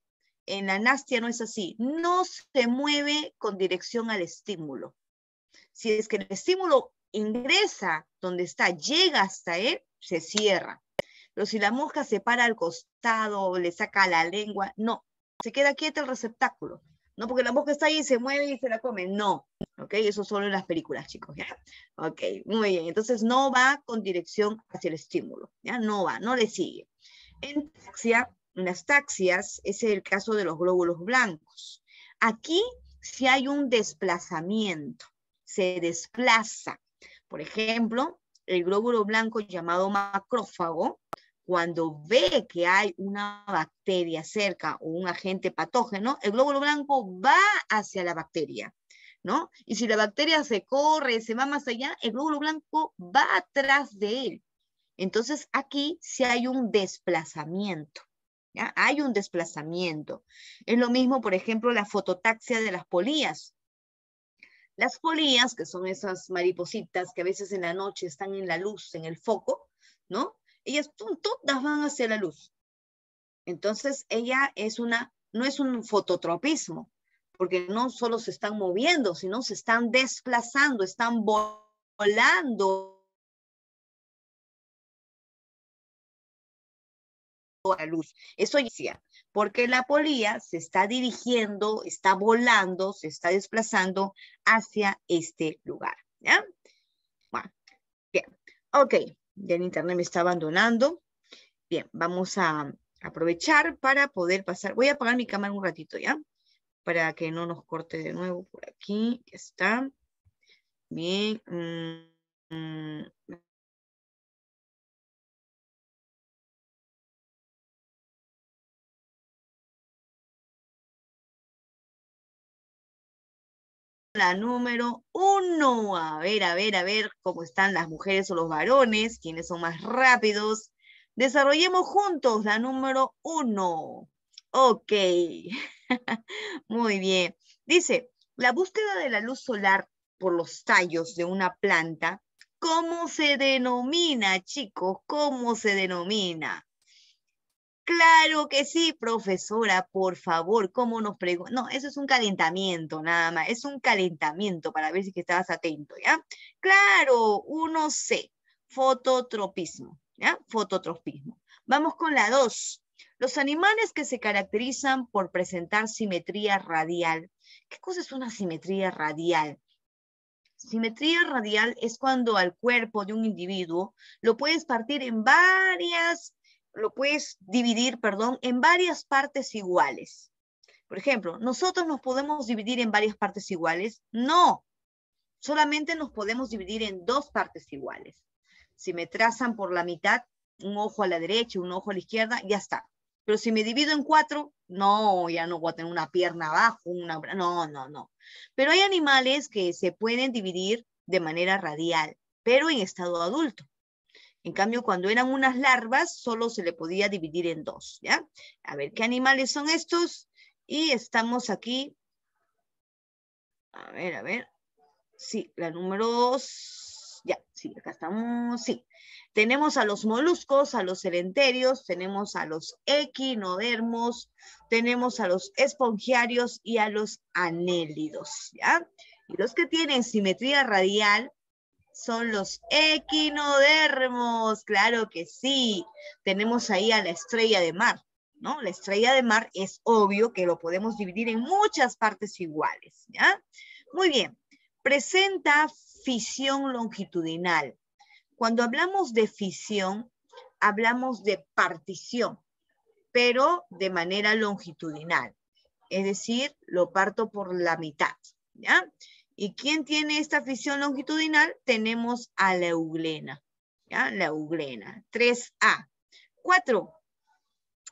en la nastia no es así. No se mueve con dirección al estímulo. Si es que el estímulo ingresa donde está, llega hasta él, se cierra. Pero si la mosca se para al costado le saca la lengua, no, se queda quieta el receptáculo. No porque la mosca está ahí y se mueve y se la come. No, ¿ok? Eso solo en las películas, chicos, ¿ya? Ok, muy bien. Entonces no va con dirección hacia el estímulo, ¿ya? No va, no le sigue. En taxia, las taxias es el caso de los glóbulos blancos. Aquí si hay un desplazamiento, se desplaza. Por ejemplo, el glóbulo blanco llamado macrófago, cuando ve que hay una bacteria cerca o un agente patógeno, el glóbulo blanco va hacia la bacteria, ¿no? Y si la bacteria se corre, se va más allá, el glóbulo blanco va atrás de él. Entonces aquí sí hay un desplazamiento. Hay un desplazamiento. Es lo mismo, por ejemplo, la fototaxia de las polías. Las polías, que son esas maripositas que a veces en la noche están en la luz, en el foco, ¿no? Ellas todas van hacia la luz. Entonces, ella es una, no es un fototropismo, porque no solo se están moviendo, sino se están desplazando, están volando a la luz. Eso ya, porque la polía se está dirigiendo, está volando, se está desplazando hacia este lugar. ¿Ya? bien. Ok, ya el internet me está abandonando. Bien, vamos a aprovechar para poder pasar. Voy a apagar mi cámara un ratito, ¿ya? Para que no nos corte de nuevo por aquí. Ya está. Bien. Mm, mm, la número uno. A ver, a ver, a ver cómo están las mujeres o los varones, quiénes son más rápidos. Desarrollemos juntos la número uno. Ok. Muy bien. Dice, la búsqueda de la luz solar por los tallos de una planta, ¿cómo se denomina, chicos? ¿Cómo se denomina? Claro que sí, profesora, por favor, ¿cómo nos pregunto? No, eso es un calentamiento nada más, es un calentamiento para ver si estabas atento, ¿ya? Claro, uno c fototropismo, ¿ya? Fototropismo. Vamos con la 2. Los animales que se caracterizan por presentar simetría radial. ¿Qué cosa es una simetría radial? Simetría radial es cuando al cuerpo de un individuo lo puedes partir en varias lo puedes dividir, perdón, en varias partes iguales. Por ejemplo, ¿nosotros nos podemos dividir en varias partes iguales? No, solamente nos podemos dividir en dos partes iguales. Si me trazan por la mitad, un ojo a la derecha, un ojo a la izquierda, ya está. Pero si me divido en cuatro, no, ya no voy a tener una pierna abajo, una... No, no, no. Pero hay animales que se pueden dividir de manera radial, pero en estado adulto. En cambio, cuando eran unas larvas, solo se le podía dividir en dos, ¿ya? A ver, ¿qué animales son estos? Y estamos aquí, a ver, a ver, sí, la número dos, ya, sí, acá estamos, sí. Tenemos a los moluscos, a los celenterios, tenemos a los equinodermos, tenemos a los espongiarios y a los anélidos, ¿ya? Y los que tienen simetría radial son los equinodermos, claro que sí. Tenemos ahí a la estrella de mar, ¿no? La estrella de mar es obvio que lo podemos dividir en muchas partes iguales, ¿ya? Muy bien, presenta fisión longitudinal. Cuando hablamos de fisión, hablamos de partición, pero de manera longitudinal. Es decir, lo parto por la mitad, ¿ya? ¿Y quién tiene esta fisión longitudinal? Tenemos a la euglena. ¿ya? La euglena. 3A. 4.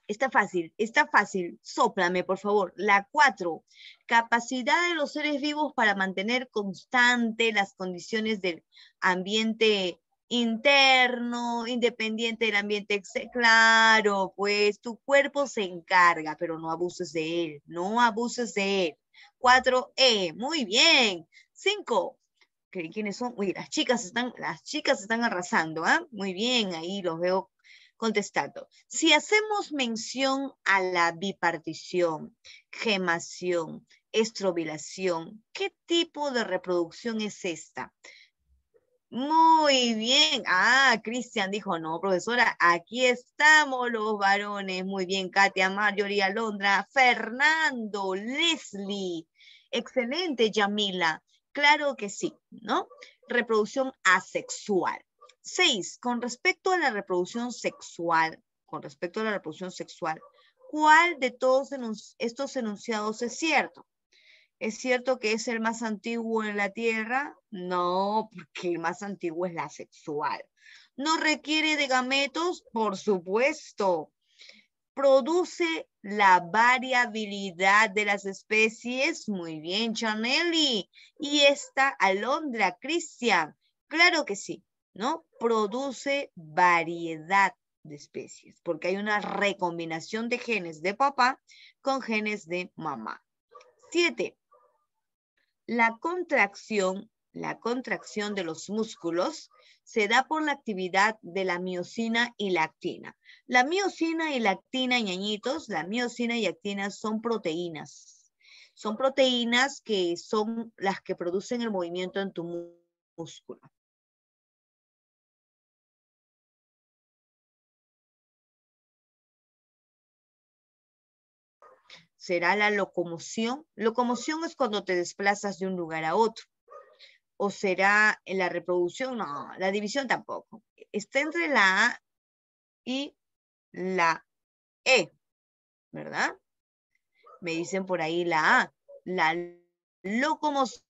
Está fácil, está fácil. Sóplame, por favor. La 4. Capacidad de los seres vivos para mantener constante las condiciones del ambiente interno, independiente del ambiente Claro, pues tu cuerpo se encarga, pero no abuses de él, no abuses de él. 4E. Muy bien. 5. ¿Quiénes son? Uy, las chicas están, las chicas están arrasando, ¿ah? Muy bien, ahí los veo contestando. Si hacemos mención a la bipartición, gemación, estrobilación, ¿qué tipo de reproducción es esta? Muy bien. Ah, Cristian dijo, no, profesora, aquí estamos los varones. Muy bien, Katia, Marjorie, Alondra, Fernando, Leslie. Excelente, Yamila. Claro que sí, ¿no? Reproducción asexual. Seis, con respecto a la reproducción sexual, con respecto a la reproducción sexual, ¿cuál de todos estos enunciados es cierto? ¿Es cierto que es el más antiguo en la Tierra? No, porque el más antiguo es la sexual. ¿No requiere de gametos? Por supuesto. ¿Produce la variabilidad de las especies? Muy bien, Chaneli. ¿Y esta alondra, Cristian? Claro que sí, ¿no? Produce variedad de especies, porque hay una recombinación de genes de papá con genes de mamá. Siete, la contracción, la contracción de los músculos se da por la actividad de la miocina y la actina. La miocina y la actina, ñañitos, la miocina y actina son proteínas. Son proteínas que son las que producen el movimiento en tu músculo. será la locomoción. Locomoción es cuando te desplazas de un lugar a otro. ¿O será la reproducción? No, la división tampoco. Está entre la A y la E, ¿verdad? Me dicen por ahí la A. La locomoción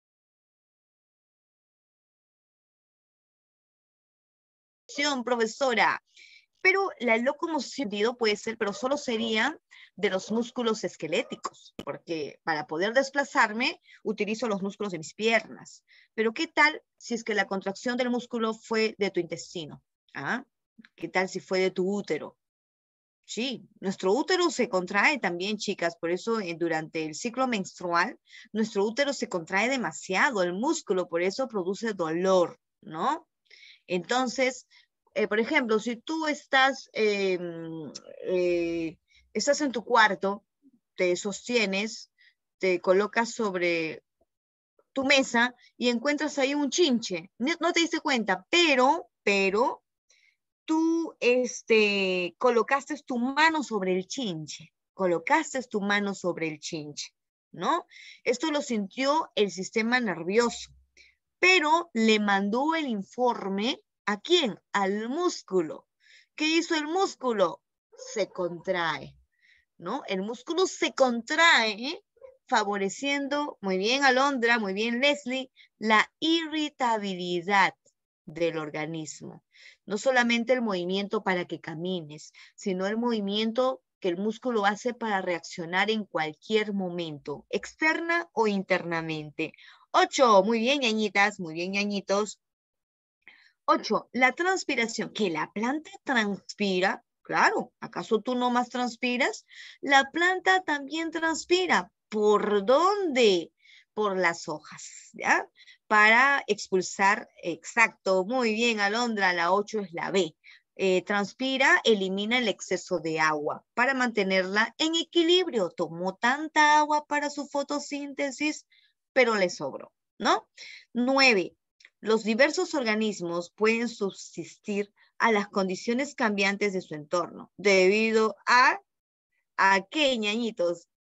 profesora. Pero la locomoción puede ser, pero solo sería de los músculos esqueléticos, porque para poder desplazarme utilizo los músculos de mis piernas. Pero ¿qué tal si es que la contracción del músculo fue de tu intestino? ¿Ah? ¿Qué tal si fue de tu útero? Sí, nuestro útero se contrae también, chicas, por eso eh, durante el ciclo menstrual, nuestro útero se contrae demasiado, el músculo, por eso produce dolor, ¿no? Entonces, eh, por ejemplo, si tú estás em, eh, estás en tu cuarto, te sostienes, te colocas sobre tu mesa y encuentras ahí un chinche. No, te diste cuenta, pero, pero tú este, colocaste tu mano sobre el chinche, colocaste tu mano sobre el chinche, ¿no? Esto lo sintió el sistema nervioso, pero le mandó el informe a quién? Al músculo. ¿Qué hizo el músculo? Se contrae. El músculo se contrae, favoreciendo, muy bien Alondra, muy bien Leslie, la irritabilidad del organismo. No solamente el movimiento para que camines, sino el movimiento que el músculo hace para reaccionar en cualquier momento, externa o internamente. Ocho, muy bien, ñañitas, muy bien, ñañitos. Ocho, la transpiración, que la planta transpira, Claro, ¿acaso tú no más transpiras? La planta también transpira. ¿Por dónde? Por las hojas, ¿ya? Para expulsar, exacto, muy bien, Alondra, la 8 es la B. Eh, transpira, elimina el exceso de agua para mantenerla en equilibrio. Tomó tanta agua para su fotosíntesis, pero le sobró, ¿no? Nueve, los diversos organismos pueden subsistir a las condiciones cambiantes de su entorno, debido a, a qué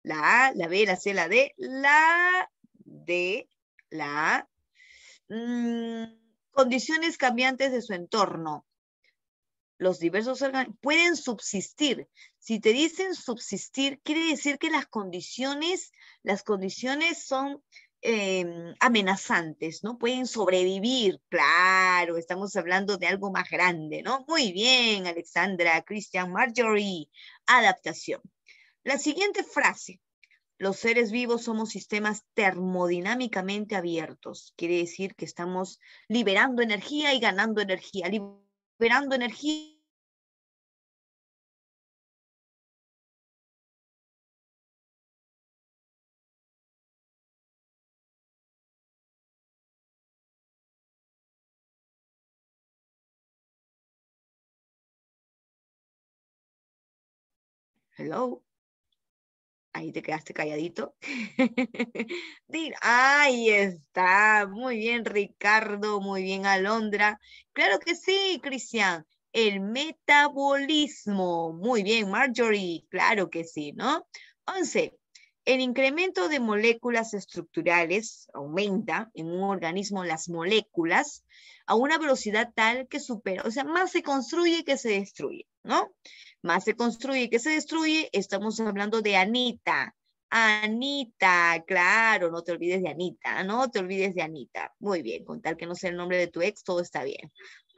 la A, la B, la C, la D, la D, la A, mm, condiciones cambiantes de su entorno. Los diversos órganos pueden subsistir. Si te dicen subsistir, quiere decir que las condiciones, las condiciones son Em, amenazantes, ¿no? Pueden sobrevivir, claro, estamos hablando de algo más grande, ¿no? Muy bien, Alexandra, Christian, Marjorie, adaptación. La siguiente frase, los seres vivos somos sistemas termodinámicamente abiertos, quiere decir que estamos liberando energía y ganando energía, liberando energía hello, ahí te quedaste calladito. ahí está, muy bien Ricardo, muy bien Alondra. Claro que sí, Cristian, el metabolismo. Muy bien Marjorie, claro que sí, ¿no? 11. El incremento de moléculas estructurales aumenta en un organismo las moléculas a una velocidad tal que supera, o sea, más se construye que se destruye. ¿no? Más se construye que se destruye, estamos hablando de Anita. Anita, claro, no te olvides de Anita, no te olvides de Anita. Muy bien, con tal que no sea el nombre de tu ex, todo está bien.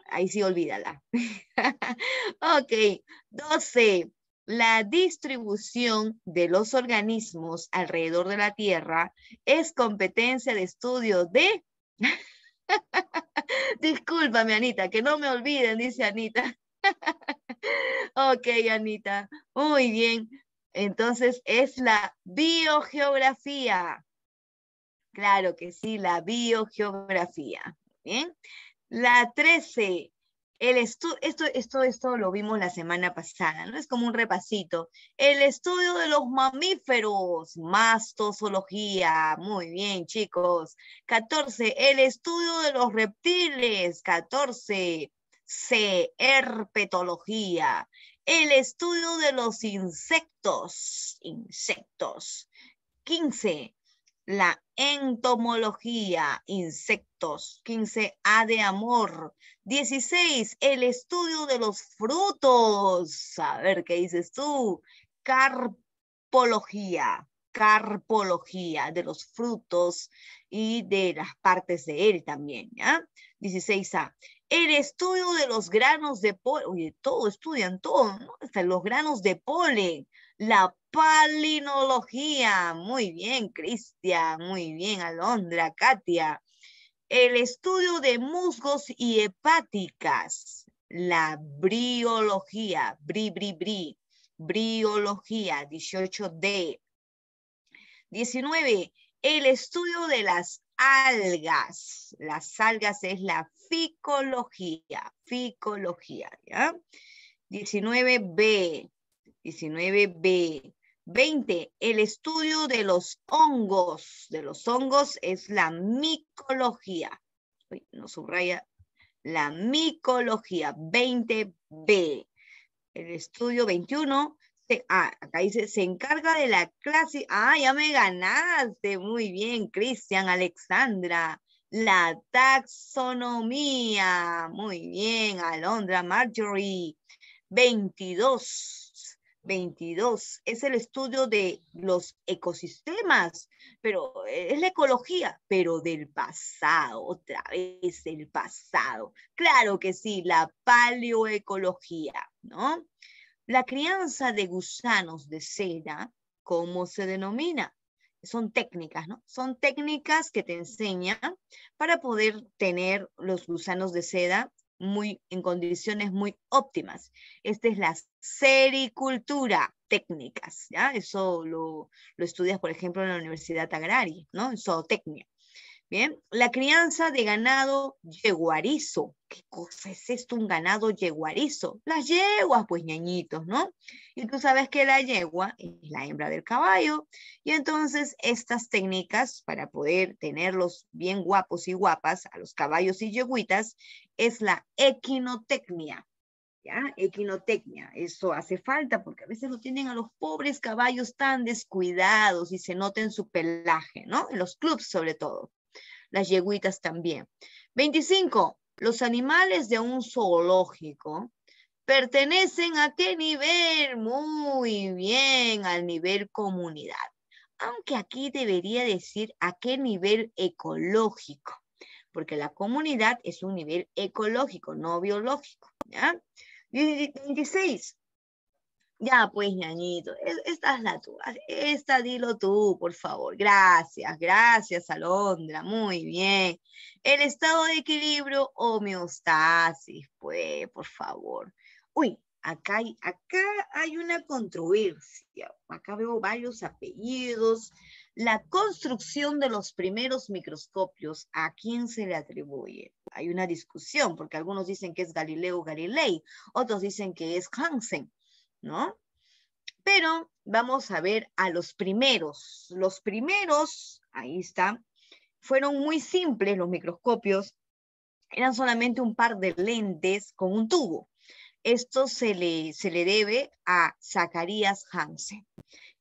Ahí sí, olvídala. ok, 12. La distribución de los organismos alrededor de la Tierra es competencia de estudio de... Discúlpame, Anita, que no me olviden, dice Anita. ok, Anita. Muy bien. Entonces es la biogeografía. Claro que sí, la biogeografía. Bien. La 13, el esto, esto, esto lo vimos la semana pasada, ¿no? Es como un repasito. El estudio de los mamíferos, mastozoología. Muy bien, chicos. 14. El estudio de los reptiles. 14. C. Herpetología. El estudio de los insectos. Insectos. 15. La entomología. Insectos. 15. A de amor. 16. El estudio de los frutos. A ver, ¿qué dices tú? Carpología carpología de los frutos y de las partes de él también. ¿ya? 16A el estudio de los granos de polen, oye, todo estudian, todo, ¿no? los granos de polen, la palinología, muy bien, Cristian, muy bien, Alondra, Katia, el estudio de musgos y hepáticas, la briología, bri, bri, bri, briología, 18D. 19. El estudio de las algas. Las algas es la ficología, ficología, ¿ya? 19B, 19B. 20. El estudio de los hongos. De los hongos es la micología. no subraya. La micología. 20B. El estudio 21 ah, acá dice, se encarga de la clase. Ah, ya me ganaste. Muy bien, Cristian, Alexandra. La taxonomía. Muy bien, Alondra, Marjorie. 22. 22 es el estudio de los ecosistemas, pero es la ecología, pero del pasado, otra vez el pasado. Claro que sí, la paleoecología, ¿no? La crianza de gusanos de seda, ¿cómo se denomina? Son técnicas, ¿no? Son técnicas que te enseñan para poder tener los gusanos de seda muy, en condiciones muy óptimas. Esta es la sericultura, técnicas, ¿ya? Eso lo, lo estudias, por ejemplo, en la Universidad Agraria, ¿no? En zootecnia. Bien, la crianza de ganado yeguarizo. ¿Qué cosa es esto, un ganado yeguarizo? Las yeguas, pues ñañitos, ¿no? Y tú sabes que la yegua es la hembra del caballo. Y entonces estas técnicas para poder tenerlos bien guapos y guapas a los caballos y yeguitas es la equinotecnia. ¿Ya? Equinotecnia, eso hace falta porque a veces lo tienen a los pobres caballos tan descuidados y se nota en su pelaje, ¿no? En los clubs sobre todo las yeguitas también. 25. Los animales de un zoológico pertenecen a qué nivel? Muy bien, al nivel comunidad. Aunque aquí debería decir a qué nivel ecológico, porque la comunidad es un nivel ecológico, no biológico. ¿ya? 26. Ya, pues, ñañito, esta es la tuya. Esta dilo tú, por favor. Gracias, gracias, Alondra. Muy bien. El estado de equilibrio, homeostasis, pues, por favor. Uy, acá hay, acá hay una controversia. Acá veo varios apellidos. La construcción de los primeros microscopios, ¿a quién se le atribuye? Hay una discusión, porque algunos dicen que es Galileo Galilei, otros dicen que es Hansen. ¿no? Pero vamos a ver a los primeros. Los primeros, ahí está, fueron muy simples los microscopios. Eran solamente un par de lentes con un tubo. Esto se le, debe a Zacarías Hansen.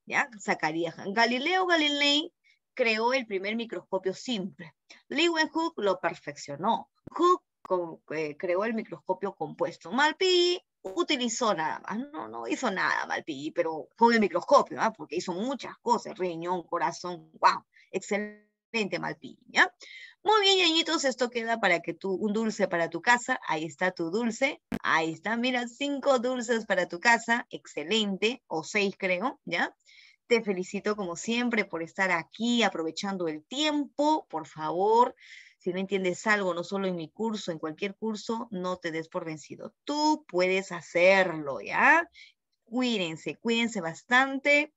¿ya? Zacarías Galileo Galilei creó el primer microscopio simple. Leeuwenhoek lo perfeccionó. Hooke eh, creó el microscopio compuesto. Malpighi utilizó nada más, no, no hizo nada Malpighi, pero con el microscopio, ¿ah? porque hizo muchas cosas, riñón, corazón, wow, excelente Malpighi. ¿ya? Muy bien, añitos esto queda para que tú, un dulce para tu casa, ahí está tu dulce, ahí está, mira, cinco dulces para tu casa, excelente, o seis creo, ¿ya? Te felicito como siempre por estar aquí, aprovechando el tiempo. Por favor, si no entiendes algo, no solo en mi curso, en cualquier curso, no te des por vencido. Tú puedes hacerlo, ¿ya? Cuídense, cuídense bastante.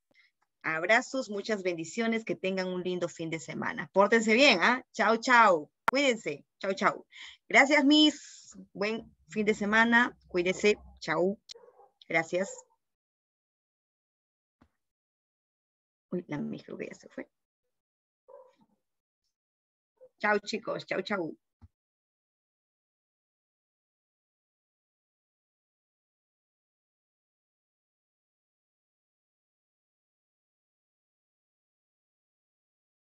Abrazos, muchas bendiciones, que tengan un lindo fin de semana. Pórtense bien, ¿ah? Chao, chao. Cuídense. Chao, chao. Gracias, Miss. Buen fin de semana. Cuídense. Chao. Gracias. Uy, la micro ya se fue. Chao chicos, chao, chao.